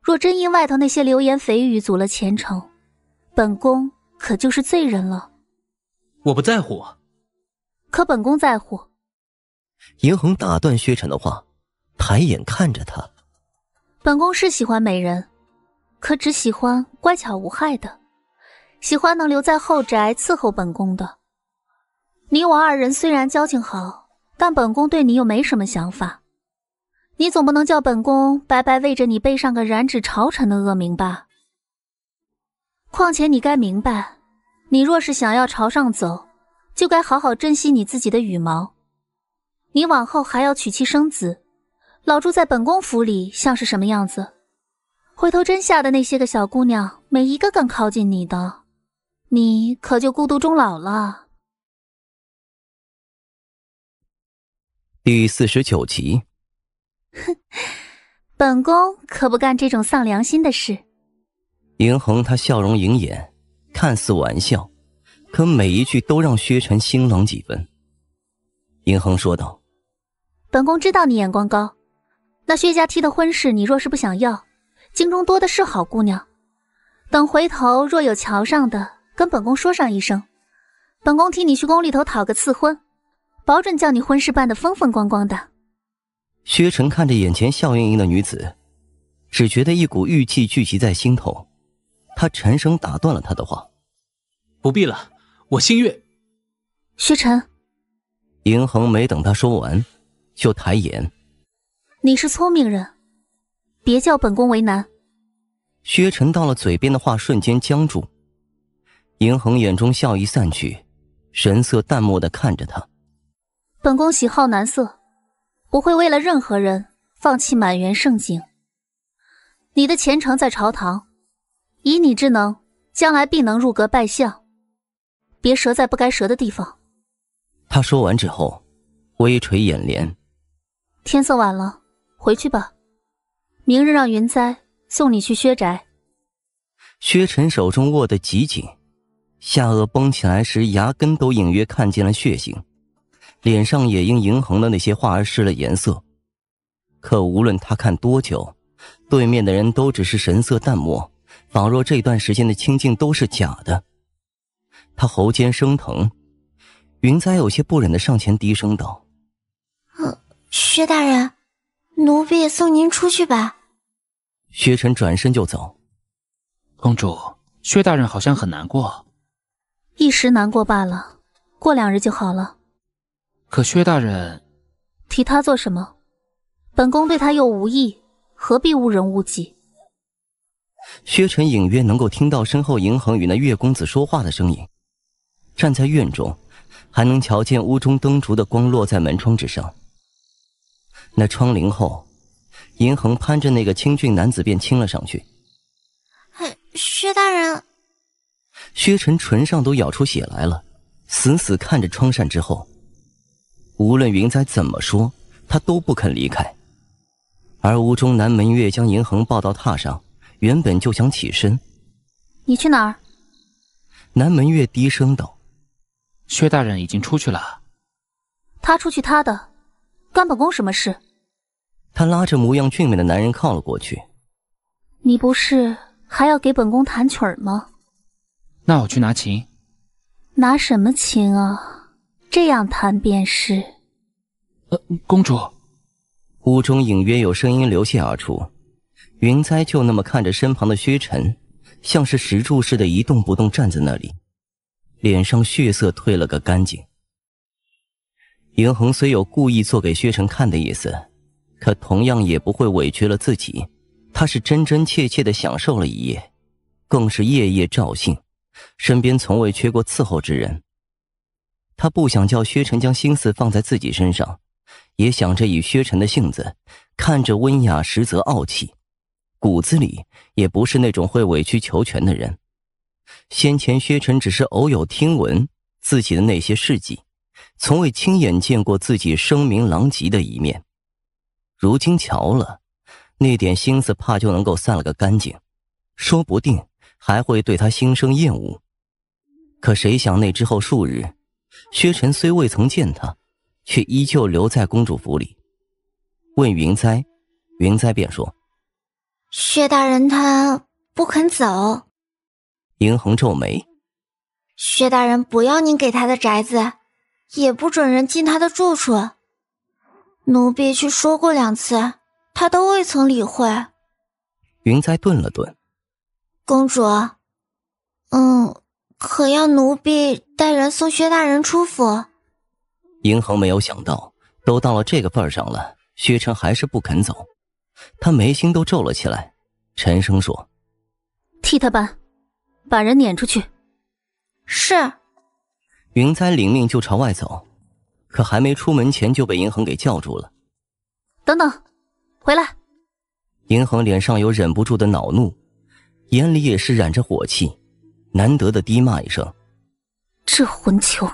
若真因外头那些流言蜚语阻了前程，本宫可就是罪人了。我不在乎，可本宫在乎。银恒打断薛晨的话，抬眼看着他：“本宫是喜欢美人，可只喜欢乖巧无害的，喜欢能留在后宅伺候本宫的。你我二人虽然交情好，但本宫对你又没什么想法。”你总不能叫本宫白白为着你背上个染指朝臣的恶名吧？况且你该明白，你若是想要朝上走，就该好好珍惜你自己的羽毛。你往后还要娶妻生子，老住在本宫府里像是什么样子？回头真下的那些个小姑娘，没一个敢靠近你的，你可就孤独终老了。第四十九集。哼，(laughs) 本宫可不干这种丧良心的事。银衡他笑容盈眼，看似玩笑，可每一句都让薛晨心冷几分。银衡说道：“本宫知道你眼光高，那薛家提的婚事，你若是不想要，京中多的是好姑娘。等回头若有瞧上的，跟本宫说上一声，本宫替你去宫里头讨个赐婚，保准叫你婚事办得风风光光的。”薛晨看着眼前笑盈盈的女子，只觉得一股郁气聚集在心头。他沉声打断了他的话：“不必了，我姓岳。”薛晨，银衡没等他说完，就抬眼：“你是聪明人，别叫本宫为难。”薛晨到了嘴边的话瞬间僵住。银衡眼中笑意散去，神色淡漠的看着他：“本宫喜好男色。”不会为了任何人放弃满园盛景。你的前程在朝堂，以你之能，将来必能入阁拜相。别折在不该折的地方。他说完之后，微垂眼帘。天色晚了，回去吧。明日让云哉送你去薛宅。薛晨手中握得极紧，下颚绷起来时，牙根都隐约看见了血腥。脸上也因银行的那些话而失了颜色，可无论他看多久，对面的人都只是神色淡漠，仿若这段时间的清静都是假的。他喉间生疼，云彩有些不忍的上前低声道：“薛大人，奴婢送您出去吧。”薛晨转身就走。公主，薛大人好像很难过。一时难过罢了，过两日就好了。可薛大人，提他做什么？本宫对他又无意，何必误人误己？薛晨隐约能够听到身后银衡与那月公子说话的声音，站在院中，还能瞧见屋中灯烛的光落在门窗之上。那窗棂后，银衡攀着那个清俊男子便亲了上去。薛大人，薛晨唇上都咬出血来了，死死看着窗扇之后。无论云灾怎么说，他都不肯离开。而屋中南门月将银衡抱到榻上，原本就想起身。你去哪儿？南门月低声道：“薛大人已经出去了。”他出去他的，干本宫什么事？他拉着模样俊美的男人靠了过去。你不是还要给本宫弹曲儿吗？那我去拿琴。拿什么琴啊？这样谈便是。呃，公主。屋中隐约有声音流泻而出。云栽就那么看着身旁的薛晨，像是石柱似的，一动不动站在那里，脸上血色褪了个干净。云恒虽有故意做给薛晨看的意思，可同样也不会委屈了自己。他是真真切切的享受了一夜，更是夜夜照幸，身边从未缺过伺候之人。他不想叫薛晨将心思放在自己身上，也想着以薛晨的性子，看着温雅，实则傲气，骨子里也不是那种会委曲求全的人。先前薛晨只是偶有听闻自己的那些事迹，从未亲眼见过自己声名狼藉的一面。如今瞧了，那点心思怕就能够散了个干净，说不定还会对他心生厌恶。可谁想那之后数日？薛晨虽未曾见他，却依旧留在公主府里。问云哉，云哉便说：“薛大人他不肯走。”银衡皱眉：“薛大人不要您给他的宅子，也不准人进他的住处。奴婢去说过两次，他都未曾理会。”云哉顿了顿：“公主，嗯。”可要奴婢带人送薛大人出府。银衡没有想到，都到了这个份上了，薛晨还是不肯走，他眉心都皱了起来，沉声说：“替他办，把人撵出去。”是。云灾领命就朝外走，可还没出门前就被银衡给叫住了：“等等，回来。”银衡脸上有忍不住的恼怒，眼里也是燃着火气。难得的低骂一声：“这混球！”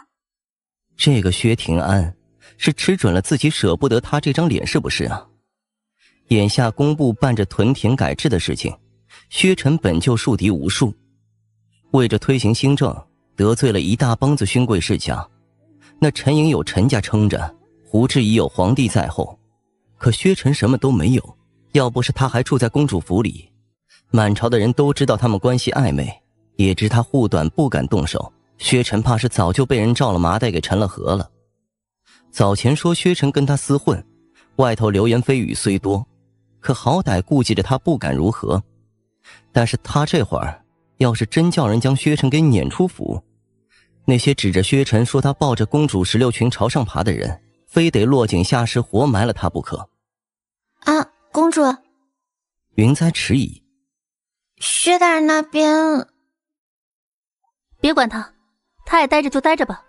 这个薛廷安是吃准了自己舍不得他这张脸，是不是啊？眼下工部办着屯田改制的事情，薛晨本就树敌无数，为着推行新政得罪了一大帮子勋贵世家。那陈颖有陈家撑着，胡志已有皇帝在后，可薛晨什么都没有。要不是他还住在公主府里，满朝的人都知道他们关系暧昧。也知他护短，不敢动手。薛晨怕是早就被人罩了麻袋，给沉了河了。早前说薛晨跟他厮混，外头流言蜚语虽多，可好歹顾忌着他不敢如何。但是他这会儿要是真叫人将薛晨给撵出府，那些指着薛晨说他抱着公主石榴裙朝上爬的人，非得落井下石，活埋了他不可。啊，公主。云灾迟疑。薛大人那边。别管他，他爱待着就待着吧。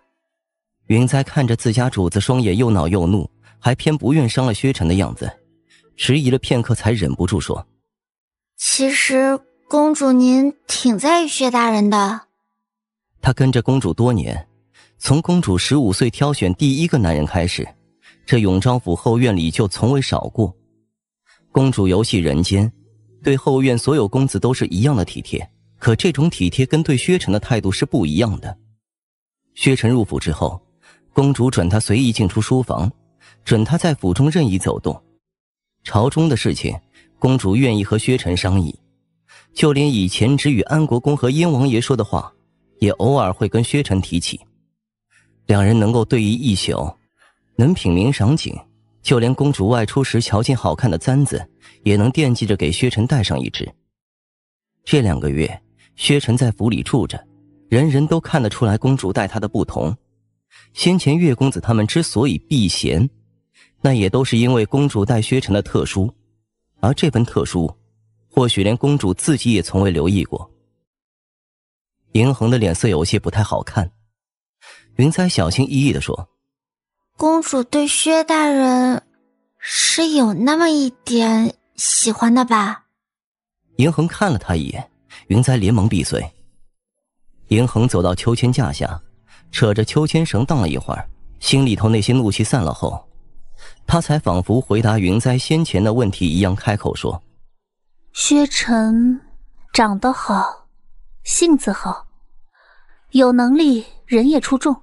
云哉看着自家主子，双眼又恼又怒，还偏不愿伤了薛晨的样子，迟疑了片刻，才忍不住说：“其实，公主您挺在意薛大人的。他跟着公主多年，从公主十五岁挑选第一个男人开始，这永昭府后院里就从未少过。公主游戏人间，对后院所有公子都是一样的体贴。”可这种体贴跟对薛晨的态度是不一样的。薛晨入府之后，公主准他随意进出书房，准他在府中任意走动，朝中的事情，公主愿意和薛晨商议。就连以前只与安国公和燕王爷说的话，也偶尔会跟薛晨提起。两人能够对弈一宿，能品茗赏景，就连公主外出时瞧见好看的簪子，也能惦记着给薛晨戴上一只。这两个月。薛晨在府里住着，人人都看得出来公主待他的不同。先前岳公子他们之所以避嫌，那也都是因为公主待薛晨的特殊。而这份特殊，或许连公主自己也从未留意过。银衡的脸色有些不太好看。云彩小心翼翼的说：“公主对薛大人，是有那么一点喜欢的吧？”银衡看了他一眼。云灾连忙闭嘴。银恒走到秋千架下，扯着秋千绳荡了一会儿，心里头那些怒气散了后，他才仿佛回答云灾先前的问题一样开口说：“薛晨长得好，性子好，有能力，人也出众。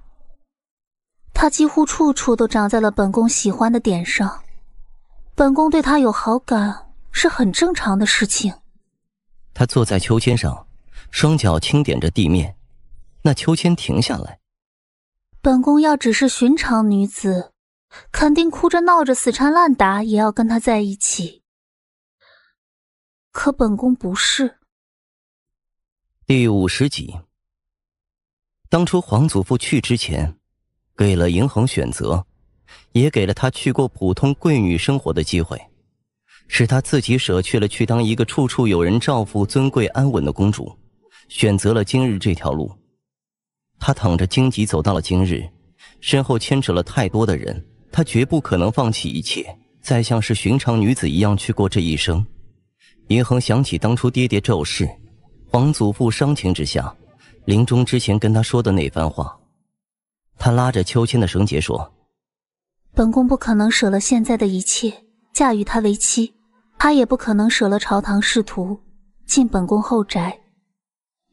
他几乎处处都长在了本宫喜欢的点上，本宫对他有好感是很正常的事情。”他坐在秋千上，双脚轻点着地面，那秋千停下来。本宫要只是寻常女子，肯定哭着闹着死缠烂打也要跟他在一起。可本宫不是。第五十集，当初皇祖父去之前，给了银衡选择，也给了他去过普通贵女生活的机会。是她自己舍去了去当一个处处有人照顾、尊贵安稳的公主，选择了今日这条路。她躺着荆棘走到了今日，身后牵扯了太多的人，她绝不可能放弃一切，再像是寻常女子一样去过这一生。银衡想起当初爹爹骤逝，皇祖父伤情之下，临终之前跟他说的那番话，他拉着秋千的绳结说：“本宫不可能舍了现在的一切，嫁与他为妻。”他也不可能舍了朝堂仕途，进本宫后宅。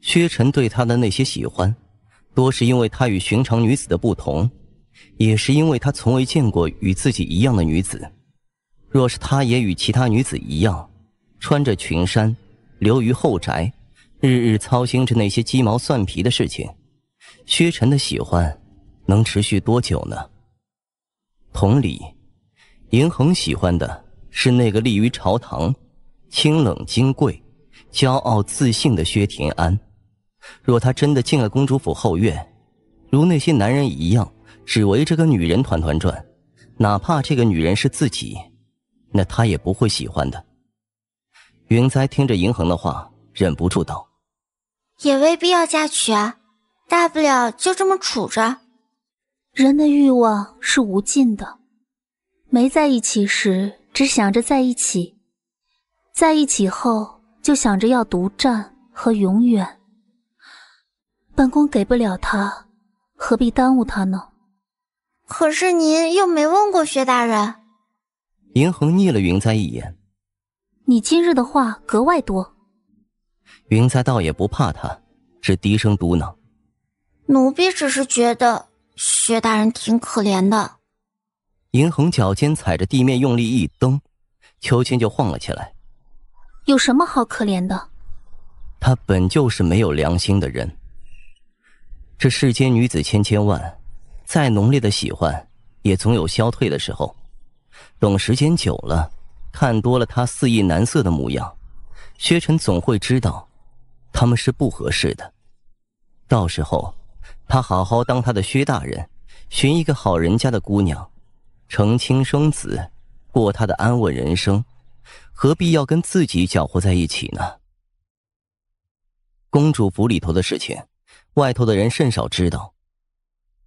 薛晨对他的那些喜欢，多是因为他与寻常女子的不同，也是因为他从未见过与自己一样的女子。若是他也与其他女子一样，穿着裙衫，留于后宅，日日操心着那些鸡毛蒜皮的事情，薛晨的喜欢能持续多久呢？同理，银恒喜欢的。是那个立于朝堂，清冷金贵，骄傲自信的薛廷安。若他真的进了公主府后院，如那些男人一样，只围着个女人团团转，哪怕这个女人是自己，那他也不会喜欢的。云栽听着银衡的话，忍不住道：“也未必要嫁娶，啊，大不了就这么处着。人的欲望是无尽的，没在一起时。”只想着在一起，在一起后就想着要独占和永远。本宫给不了他，何必耽误他呢？可是您又没问过薛大人。银衡睨了云灾一眼，你今日的话格外多。云在倒也不怕他，只低声嘟囔：“奴婢只是觉得薛大人挺可怜的。”银衡脚尖踩着地面，用力一蹬，秋千就晃了起来。有什么好可怜的？他本就是没有良心的人。这世间女子千千万，再浓烈的喜欢，也总有消退的时候。等时间久了，看多了他肆意难色的模样，薛晨总会知道，他们是不合适的。到时候，他好好当他的薛大人，寻一个好人家的姑娘。成亲生子，过他的安稳人生，何必要跟自己搅和在一起呢？公主府里头的事情，外头的人甚少知道。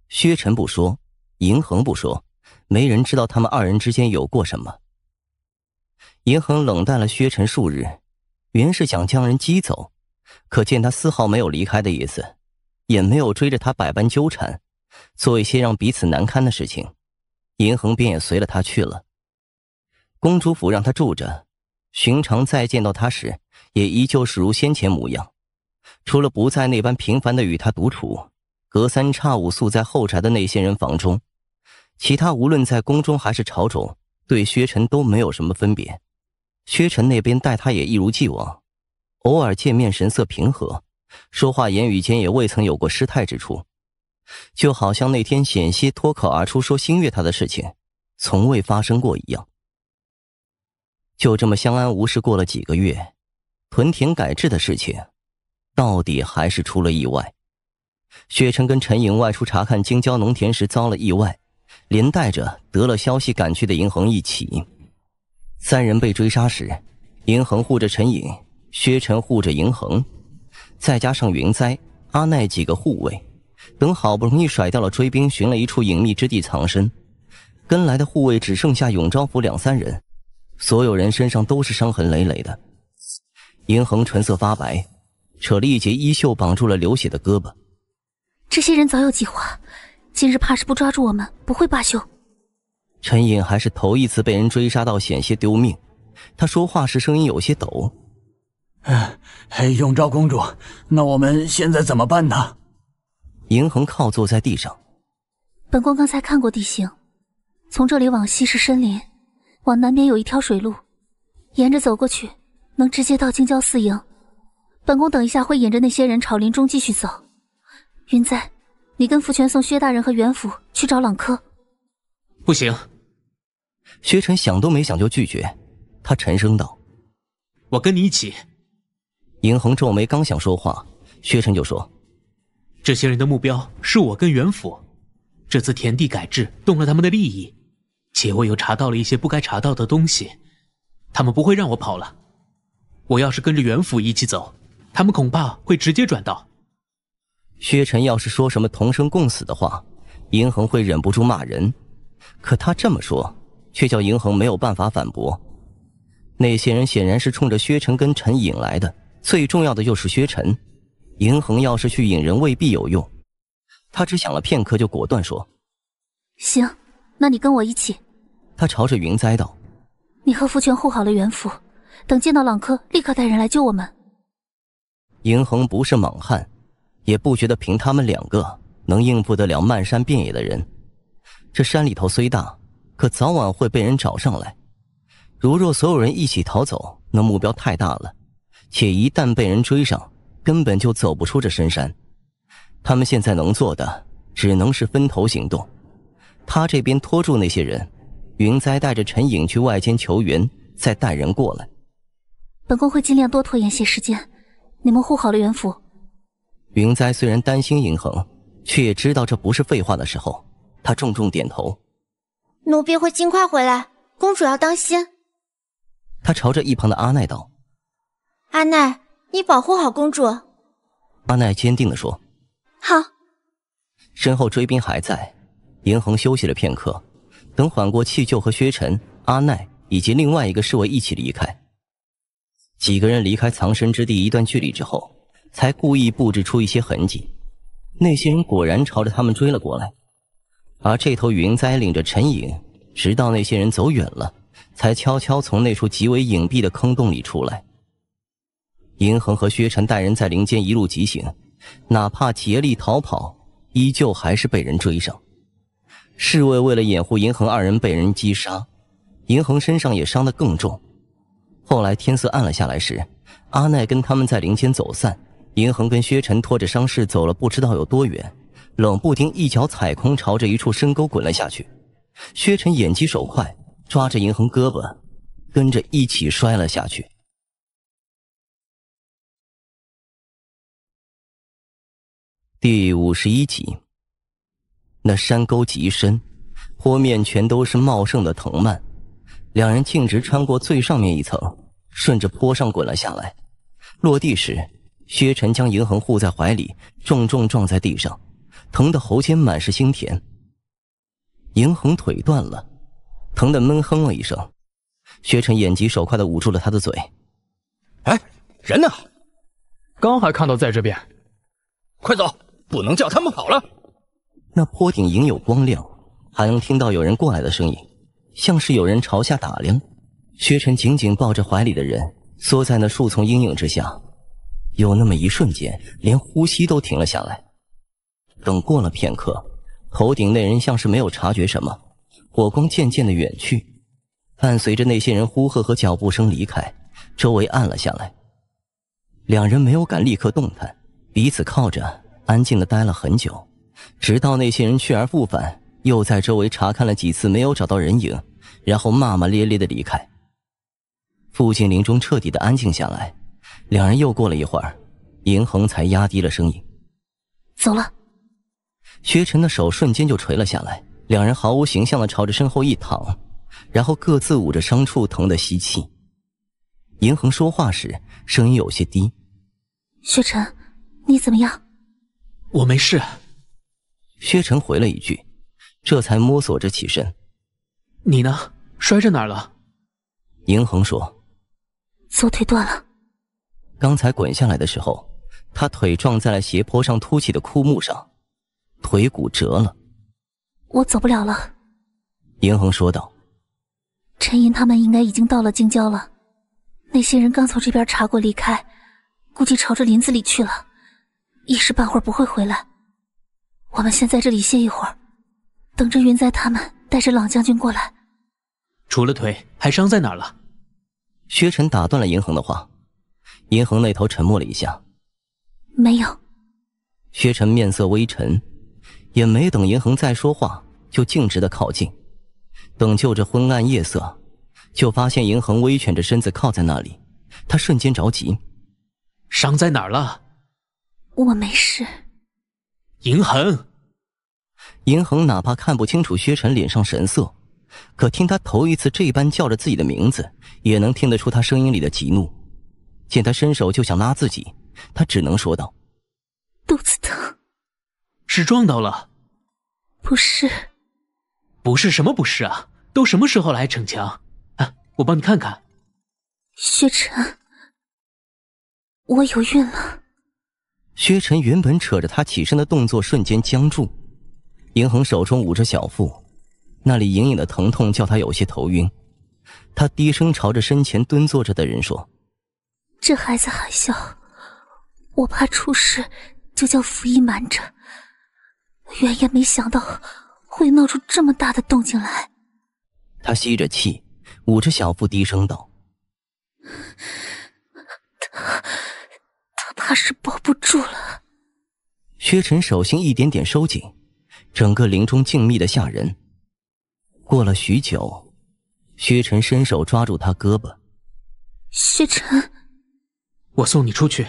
薛晨不说，银衡不说，没人知道他们二人之间有过什么。银衡冷淡了薛晨数日，原是想将人激走，可见他丝毫没有离开的意思，也没有追着他百般纠缠，做一些让彼此难堪的事情。银衡便也随了他去了。公主府让他住着，寻常再见到他时，也依旧是如先前模样，除了不再那般频繁的与他独处，隔三差五宿在后宅的那些人房中，其他无论在宫中还是朝中，对薛晨都没有什么分别。薛晨那边待他也一如既往，偶尔见面，神色平和，说话言语间也未曾有过失态之处。就好像那天险些脱口而出说星月他的事情，从未发生过一样。就这么相安无事过了几个月，屯田改制的事情，到底还是出了意外。薛晨跟陈颖外出查看京郊农田时遭了意外，连带着得了消息赶去的银衡一起，三人被追杀时，银衡护着陈颖，薛晨护着银衡，再加上云灾、阿奈几个护卫。等好不容易甩掉了追兵，寻了一处隐秘之地藏身，跟来的护卫只剩下永昭府两三人，所有人身上都是伤痕累累的。银衡唇色发白，扯了一截衣袖绑住了流血的胳膊。这些人早有计划，今日怕是不抓住我们不会罢休。陈颖还是头一次被人追杀到险些丢命，她说话时声音有些抖。唉，永昭公主，那我们现在怎么办呢？银衡靠坐在地上，本宫刚才看过地形，从这里往西是森林，往南边有一条水路，沿着走过去能直接到京郊四营。本宫等一下会引着那些人朝林中继续走。云在，你跟福全送薛大人和袁府去找朗科。不行，薛晨想都没想就拒绝。他沉声道：“我跟你一起。”银衡皱眉，刚想说话，薛晨就说。这些人的目标是我跟袁府，这次田地改制动了他们的利益，且我又查到了一些不该查到的东西，他们不会让我跑了。我要是跟着袁府一起走，他们恐怕会直接转道。薛晨要是说什么同生共死的话，银衡会忍不住骂人，可他这么说，却叫银衡没有办法反驳。那些人显然是冲着薛晨跟陈颖来的，最重要的又是薛晨。银衡要是去引人，未必有用。他只想了片刻，就果断说：“行，那你跟我一起。”他朝着云灾道：“你和福泉护好了元府，等见到朗科，立刻带人来救我们。”银衡不是莽汉，也不觉得凭他们两个能应付得了漫山遍野的人。这山里头虽大，可早晚会被人找上来。如若所有人一起逃走，那目标太大了，且一旦被人追上。根本就走不出这深山，他们现在能做的，只能是分头行动。他这边拖住那些人，云灾带着陈颖去外间求援，再带人过来。本宫会尽量多拖延些时间，你们护好了元府。云灾虽然担心银衡，却也知道这不是废话的时候，他重重点头。奴婢会尽快回来，公主要当心。他朝着一旁的阿奈道：“阿奈。”你保护好公主，阿奈坚定地说：“好。”身后追兵还在。银衡休息了片刻，等缓过气就和薛晨、阿奈以及另外一个侍卫一起离开。几个人离开藏身之地一段距离之后，才故意布置出一些痕迹。那些人果然朝着他们追了过来。而这头云灾领着陈影，直到那些人走远了，才悄悄从那处极为隐蔽的坑洞里出来。银衡和薛晨带人在林间一路疾行，哪怕竭力逃跑，依旧还是被人追上。侍卫为了掩护银衡二人，被人击杀，银衡身上也伤得更重。后来天色暗了下来时，阿奈跟他们在林间走散，银衡跟薛晨拖着伤势走了不知道有多远，冷不丁一脚踩空，朝着一处深沟滚了下去。薛晨眼疾手快，抓着银衡胳膊，跟着一起摔了下去。第五十一集，那山沟极深，坡面全都是茂盛的藤蔓，两人径直穿过最上面一层，顺着坡上滚了下来。落地时，薛晨将银衡护在怀里，重重撞在地上，疼得喉间满是腥甜。银衡腿断了，疼得闷哼了一声，薛晨眼疾手快的捂住了他的嘴。哎，人呢？刚还看到在这边，快走！不能叫他们跑了。那坡顶隐有光亮，还能听到有人过来的声音，像是有人朝下打量。薛晨紧紧抱着怀里的人，缩在那树丛阴影之下，有那么一瞬间，连呼吸都停了下来。等过了片刻，头顶那人像是没有察觉什么，火光渐渐的远去，伴随着那些人呼喝和脚步声离开，周围暗了下来。两人没有敢立刻动弹，彼此靠着。安静的待了很久，直到那些人去而复返，又在周围查看了几次，没有找到人影，然后骂骂咧咧的离开。附近林中彻底的安静下来，两人又过了一会儿，银衡才压低了声音：“走了。”薛晨的手瞬间就垂了下来，两人毫无形象的朝着身后一躺，然后各自捂着伤处，疼得吸气。银衡说话时声音有些低：“薛晨，你怎么样？”我没事，薛晨回了一句，这才摸索着起身。你呢？摔着哪儿了？银衡说：“左腿断了。刚才滚下来的时候，他腿撞在了斜坡上凸起的枯木上，腿骨折了。我走不了了。”银衡说道：“陈银他们应该已经到了京郊了。那些人刚从这边查过离开，估计朝着林子里去了。”一时半会儿不会回来，我们先在这里歇一会儿，等着云在他们带着朗将军过来。除了腿，还伤在哪儿了？薛晨打断了银衡的话。银衡那头沉默了一下，没有。薛晨面色微沉，也没等银衡再说话，就径直的靠近。等就着昏暗夜色，就发现银衡微蜷着身子靠在那里，他瞬间着急，伤在哪儿了？我没事。银恒，银恒，哪怕看不清楚薛晨脸上神色，可听他头一次这般叫着自己的名字，也能听得出他声音里的急怒。见他伸手就想拉自己，他只能说道：“肚子疼，是撞到了。”“不是，不是什么不是啊？都什么时候了还逞强？啊，我帮你看看。”薛晨，我有孕了。薛晨原本扯着他起身的动作瞬间僵住，银衡手中捂着小腹，那里隐隐的疼痛叫他有些头晕。他低声朝着身前蹲坐着的人说：“这孩子还小，我怕出事，就叫福医瞒着。原也没想到会闹出这么大的动静来。”他吸着气，捂着小腹低声道：“疼。”怕是保不住了。薛晨手心一点点收紧，整个林中静谧的吓人。过了许久，薛晨伸手抓住他胳膊。薛晨，我送你出去。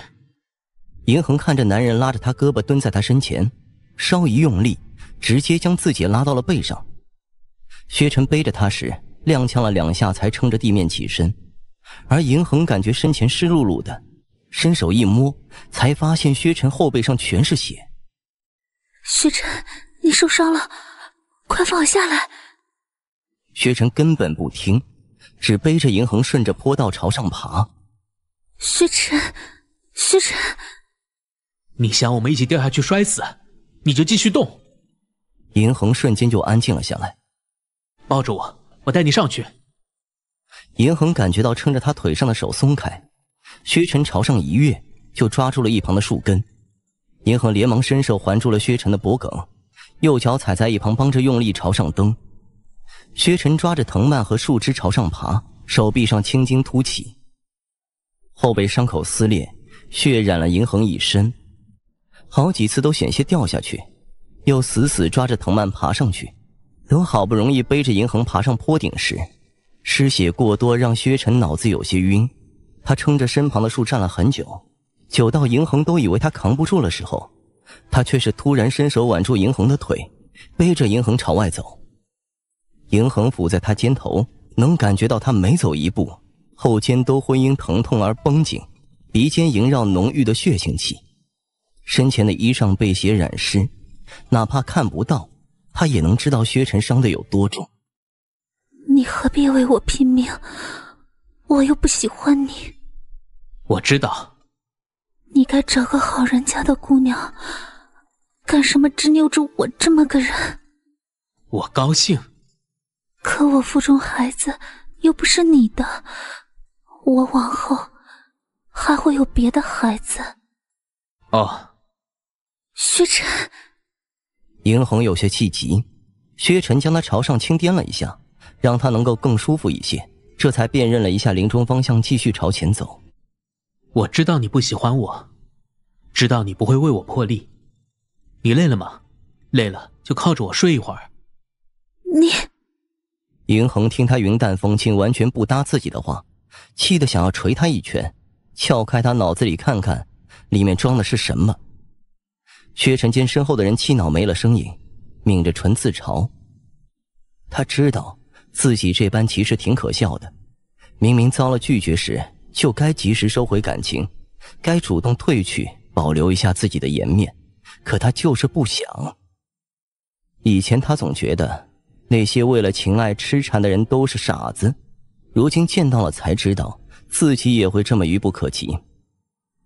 银衡看着男人拉着他胳膊蹲在他身前，稍一用力，直接将自己拉到了背上。薛晨背着他时踉跄了两下，才撑着地面起身。而银衡感觉身前湿漉漉的。伸手一摸，才发现薛晨后背上全是血。薛晨，你受伤了，快放我下来！薛晨根本不听，只背着银衡顺着坡道朝上爬。薛晨，薛晨，你想我们一起掉下去摔死，你就继续动。银衡瞬间就安静了下来，抱着我，我带你上去。银衡感觉到撑着他腿上的手松开。薛晨朝上一跃，就抓住了一旁的树根。银衡连忙伸手环住了薛晨的脖颈，右脚踩在一旁，帮着用力朝上蹬。薛晨抓着藤蔓和树枝朝上爬，手臂上青筋凸起，后背伤口撕裂，血染了银衡一身。好几次都险些掉下去，又死死抓着藤蔓爬上去。等好不容易背着银衡爬上坡顶时，失血过多让薛晨脑子有些晕。他撑着身旁的树站了很久，久到银衡都以为他扛不住了时候，他却是突然伸手挽住银衡的腿，背着银衡朝外走。银衡伏在他肩头，能感觉到他每走一步，后肩都会因疼痛而绷紧，鼻尖萦绕浓郁的血腥气，身前的衣裳被血染湿，哪怕看不到，他也能知道薛晨伤的有多重。你何必为我拼命？我又不喜欢你，我知道。你该找个好人家的姑娘，干什么执拗着我这么个人？我高兴。可我腹中孩子又不是你的，我往后还会有别的孩子。哦。薛晨。银红有些气急，薛晨将他朝上轻颠了一下，让他能够更舒服一些。这才辨认了一下林冲方向，继续朝前走。我知道你不喜欢我，知道你不会为我破例。你累了吗？累了就靠着我睡一会儿。你，云恒听他云淡风轻，完全不搭自己的话，气得想要捶他一拳，撬开他脑子里看看里面装的是什么。薛晨见身后的人气恼没了声音，抿着唇自嘲，他知道。自己这般其实挺可笑的，明明遭了拒绝时就该及时收回感情，该主动退去，保留一下自己的颜面，可他就是不想。以前他总觉得那些为了情爱痴缠的人都是傻子，如今见到了才知道自己也会这么愚不可及。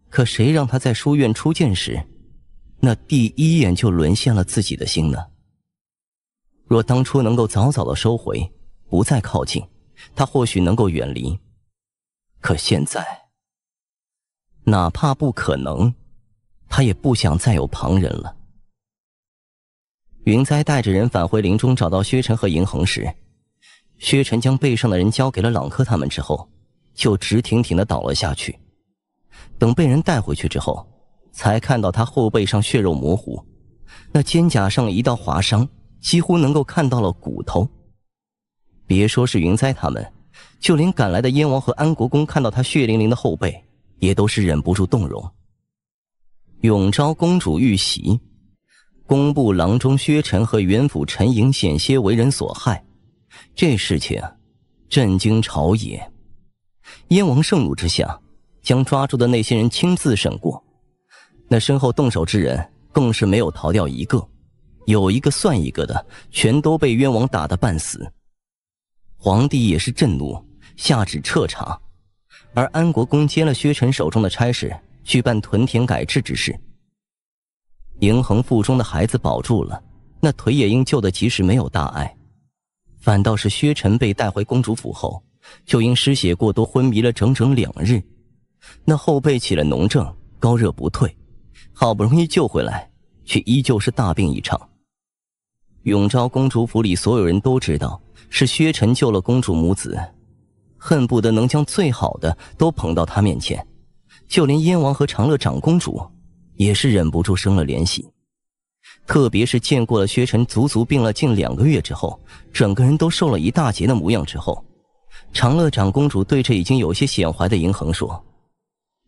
可谁让他在书院初见时，那第一眼就沦陷了自己的心呢？若当初能够早早的收回，不再靠近，他或许能够远离，可现在，哪怕不可能，他也不想再有旁人了。云哉带着人返回林中，找到薛晨和银衡时，薛晨将背上的人交给了朗科他们之后，就直挺挺的倒了下去。等被人带回去之后，才看到他后背上血肉模糊，那肩胛上一道划伤，几乎能够看到了骨头。别说是云哉他们，就连赶来的燕王和安国公看到他血淋淋的后背，也都是忍不住动容。永昭公主遇袭，工部郎中薛晨和元府陈莹险些为人所害，这事情震惊朝野。燕王盛怒之下，将抓住的那些人亲自审过，那身后动手之人更是没有逃掉一个，有一个算一个的，全都被冤王打得半死。皇帝也是震怒，下旨彻查。而安国公接了薛晨手中的差事，去办屯田改制之事。赢恒腹中的孩子保住了，那腿也因救得及时没有大碍。反倒是薛晨被带回公主府后，就因失血过多昏迷了整整两日。那后背起了脓症，高热不退，好不容易救回来，却依旧是大病一场。永昭公主府里所有人都知道。是薛晨救了公主母子，恨不得能将最好的都捧到他面前，就连燕王和长乐长公主，也是忍不住生了怜惜。特别是见过了薛晨足足病了近两个月之后，整个人都瘦了一大截的模样之后，长乐长公主对这已经有些显怀的银衡说：“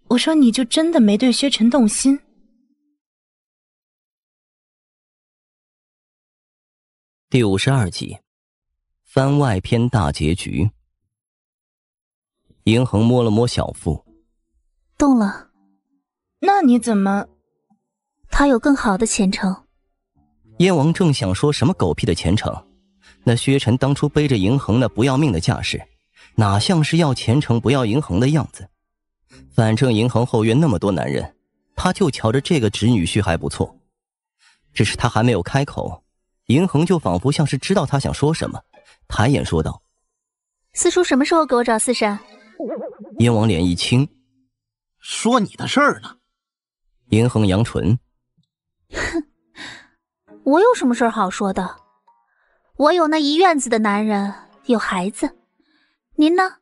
我说你就真的没对薛晨动心？”第五十二集。番外篇大结局。银衡摸了摸小腹，动了，那你怎么？他有更好的前程。燕王正想说什么狗屁的前程，那薛晨当初背着银衡那不要命的架势，哪像是要前程不要银衡的样子？反正银衡后院那么多男人，他就瞧着这个侄女婿还不错。只是他还没有开口，银衡就仿佛像是知道他想说什么。抬眼说道：“四叔什么时候给我找四婶？”燕王脸一青：“说你的事儿呢。”银衡扬唇：“哼，我有什么事儿好说的？我有那一院子的男人，有孩子。您呢，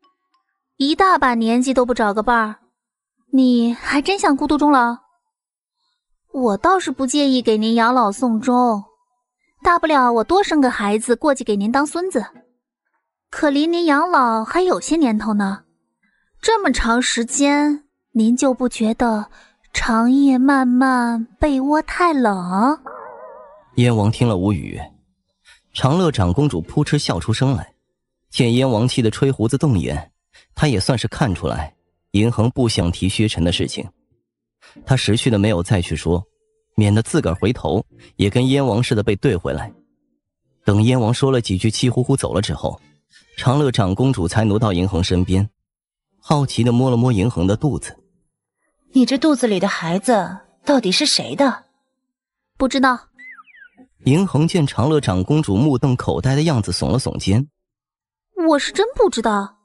一大把年纪都不找个伴儿，你还真想孤独终老？我倒是不介意给您养老送终。”大不了我多生个孩子，过继给您当孙子。可离您养老还有些年头呢，这么长时间，您就不觉得长夜漫漫，被窝太冷？燕王听了无语，长乐长公主扑哧笑出声来。见燕王气得吹胡子瞪眼，她也算是看出来，银衡不想提薛晨的事情，他识趣的没有再去说。免得自个儿回头也跟燕王似的被怼回来。等燕王说了几句，气呼呼走了之后，长乐长公主才挪到银衡身边，好奇的摸了摸银衡的肚子：“你这肚子里的孩子到底是谁的？不知道。”银衡见长乐长公主目瞪口呆的样子，耸了耸肩：“我是真不知道，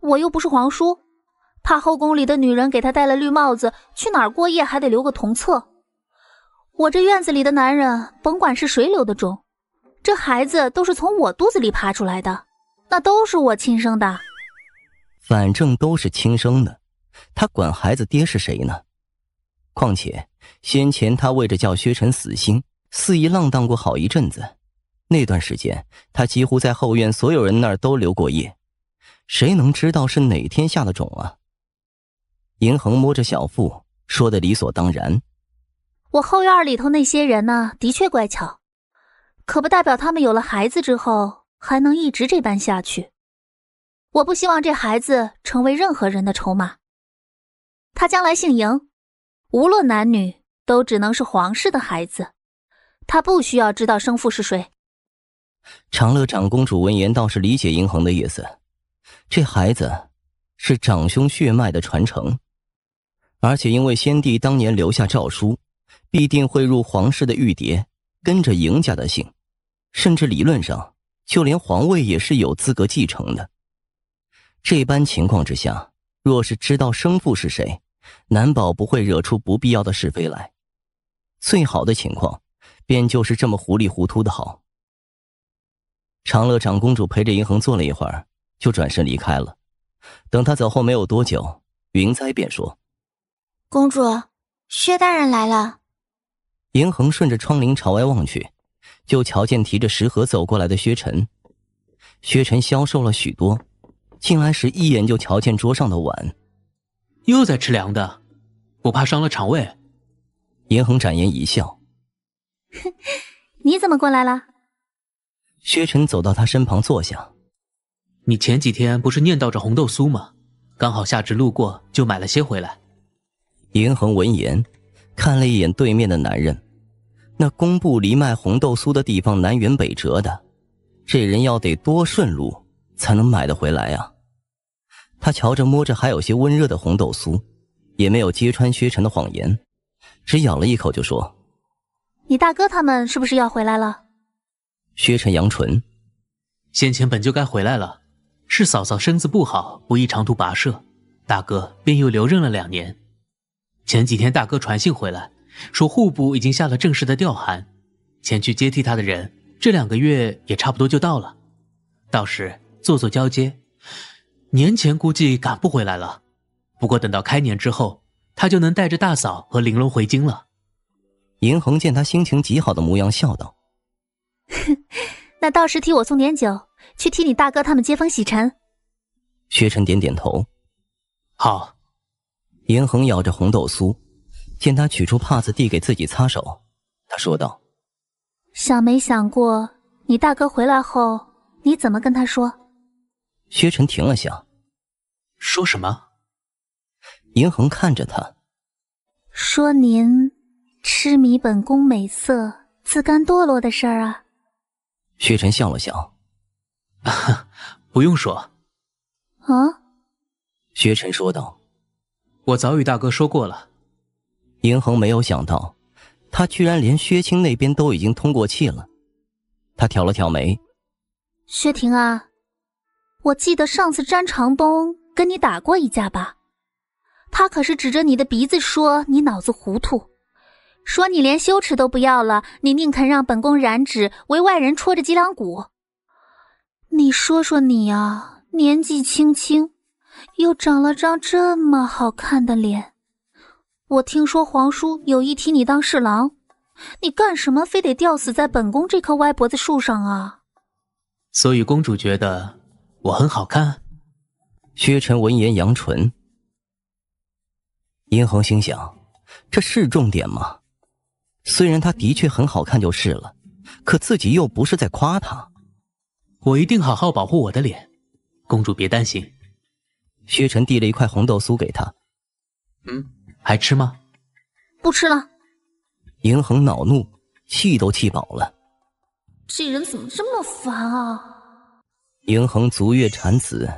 我又不是皇叔，怕后宫里的女人给他戴了绿帽子，去哪儿过夜还得留个童册。”我这院子里的男人，甭管是谁留的种，这孩子都是从我肚子里爬出来的，那都是我亲生的。反正都是亲生的，他管孩子爹是谁呢？况且先前他为着叫薛晨死心，肆意浪荡过好一阵子，那段时间他几乎在后院所有人那儿都留过夜，谁能知道是哪天下的种啊？银衡摸着小腹，说的理所当然。我后院里头那些人呢，的确乖巧，可不代表他们有了孩子之后还能一直这般下去。我不希望这孩子成为任何人的筹码。他将来姓赢，无论男女，都只能是皇室的孩子。他不需要知道生父是谁。长乐长公主闻言倒是理解银恒的意思，这孩子是长兄血脉的传承，而且因为先帝当年留下诏书。必定会入皇室的玉蝶，跟着赢家的姓，甚至理论上就连皇位也是有资格继承的。这般情况之下，若是知道生父是谁，难保不会惹出不必要的是非来。最好的情况，便就是这么糊里糊涂的好。长乐长公主陪着云衡坐了一会儿，就转身离开了。等她走后没有多久，云灾便说：“公主，薛大人来了。”银恒顺着窗棂朝外望去，就瞧见提着食盒走过来的薛晨。薛晨消瘦了许多，进来时一眼就瞧见桌上的碗，又在吃凉的，不怕伤了肠胃？银恒展颜一笑：“哼，你怎么过来了？”薛晨走到他身旁坐下：“你前几天不是念叨着红豆酥吗？刚好夏至路过，就买了些回来。”银恒闻言。看了一眼对面的男人，那工部离卖红豆酥的地方南辕北辙的，这人要得多顺路才能买得回来呀。他瞧着摸着还有些温热的红豆酥，也没有揭穿薛晨的谎言，只咬了一口就说：“你大哥他们是不是要回来了？”薛晨扬唇：“先前本就该回来了，是嫂嫂身子不好，不宜长途跋涉，大哥便又留任了两年。”前几天大哥传信回来，说户部已经下了正式的调函，前去接替他的人，这两个月也差不多就到了，到时做做交接。年前估计赶不回来了，不过等到开年之后，他就能带着大嫂和玲珑回京了。银衡见他心情极好的模样，笑道：“ (laughs) 那到时替我送点酒，去替你大哥他们接风洗尘。”薛晨点点头：“好。”银衡咬着红豆酥，见他取出帕子递给自己擦手，他说道：“想没想过你大哥回来后，你怎么跟他说？”薛晨停了下，说什么？银衡看着他，说：“您痴迷本宫美色，自甘堕落的事儿啊。”薛晨笑了笑，(laughs) 不用说。啊？薛晨说道。我早与大哥说过了，银衡没有想到，他居然连薛青那边都已经通过气了。他挑了挑眉，薛婷啊，我记得上次詹长东跟你打过一架吧？他可是指着你的鼻子说你脑子糊涂，说你连羞耻都不要了，你宁肯让本宫染指为外人戳着脊梁骨。你说说你呀，年纪轻轻。又长了张这么好看的脸，我听说皇叔有意提你当侍郎，你干什么非得吊死在本宫这棵歪脖子树上啊？所以公主觉得我很好看。薛晨闻言扬唇，殷红心想：这是重点吗？虽然他的确很好看就是了，可自己又不是在夸他。我一定好好保护我的脸，公主别担心。薛晨递了一块红豆酥给他，嗯，还吃吗？不吃了。银衡恼怒，气都气饱了。这人怎么这么烦啊！银衡足月产子，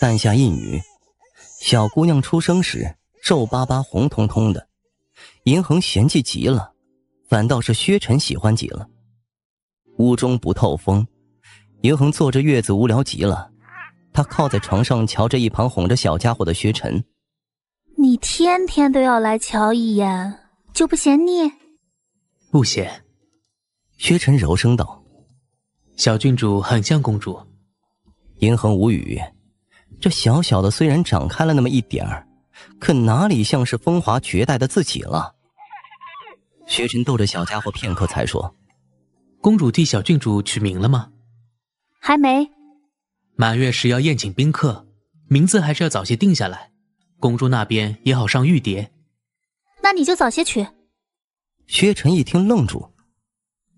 诞下一女。小姑娘出生时皱巴巴、红彤彤的，银衡嫌弃极了，反倒是薛晨喜欢极了。屋中不透风，银衡坐着月子无聊极了。他靠在床上，瞧着一旁哄着小家伙的薛晨，你天天都要来瞧一眼，就不嫌腻？不嫌。薛晨柔声道：“小郡主很像公主。”银衡无语，这小小的虽然长开了那么一点儿，可哪里像是风华绝代的自己了？薛晨逗着小家伙片刻，才说：“公主替小郡主取名了吗？”还没。满月时要宴请宾客，名字还是要早些定下来。公主那边也好上玉蝶。那你就早些取。薛晨一听愣住，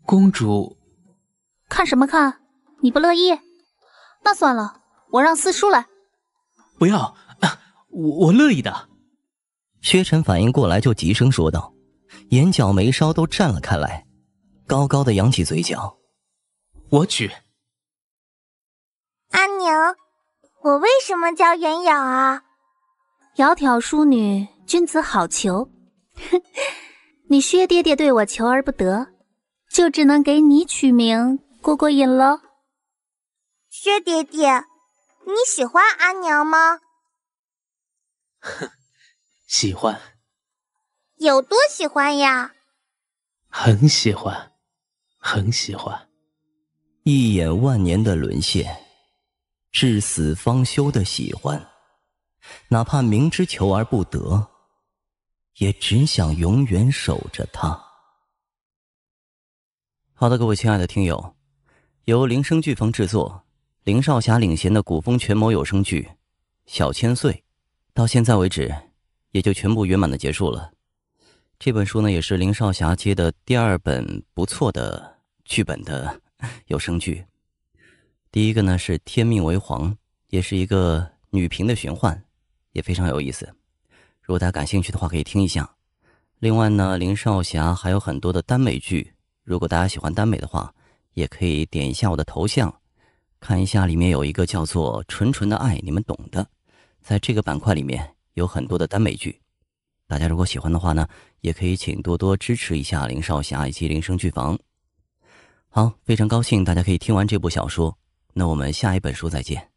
公主，看什么看？你不乐意？那算了，我让四叔来。不要，我我乐意的。薛晨反应过来就急声说道，眼角眉梢都绽了开来，高高的扬起嘴角，我娶。阿娘，我为什么叫袁瑶啊？窈窕淑女，君子好逑。你薛爹爹对我求而不得，就只能给你取名过过瘾喽。薛爹爹，你喜欢阿娘吗？哼，(laughs) 喜欢。有多喜欢呀？很喜欢，很喜欢。一眼万年的沦陷。至死方休的喜欢，哪怕明知求而不得，也只想永远守着他。好的，各位亲爱的听友，由铃声剧坊制作，林少侠领衔的古风权谋有声剧《小千岁》，到现在为止，也就全部圆满的结束了。这本书呢，也是林少侠接的第二本不错的剧本的 (laughs) 有声剧。第一个呢是《天命为皇》，也是一个女频的玄幻，也非常有意思。如果大家感兴趣的话，可以听一下。另外呢，林少侠还有很多的耽美剧，如果大家喜欢耽美的话，也可以点一下我的头像，看一下里面有一个叫做《纯纯的爱》，你们懂的。在这个板块里面有很多的耽美剧，大家如果喜欢的话呢，也可以请多多支持一下林少侠以及铃声剧房。好，非常高兴大家可以听完这部小说。那我们下一本书再见。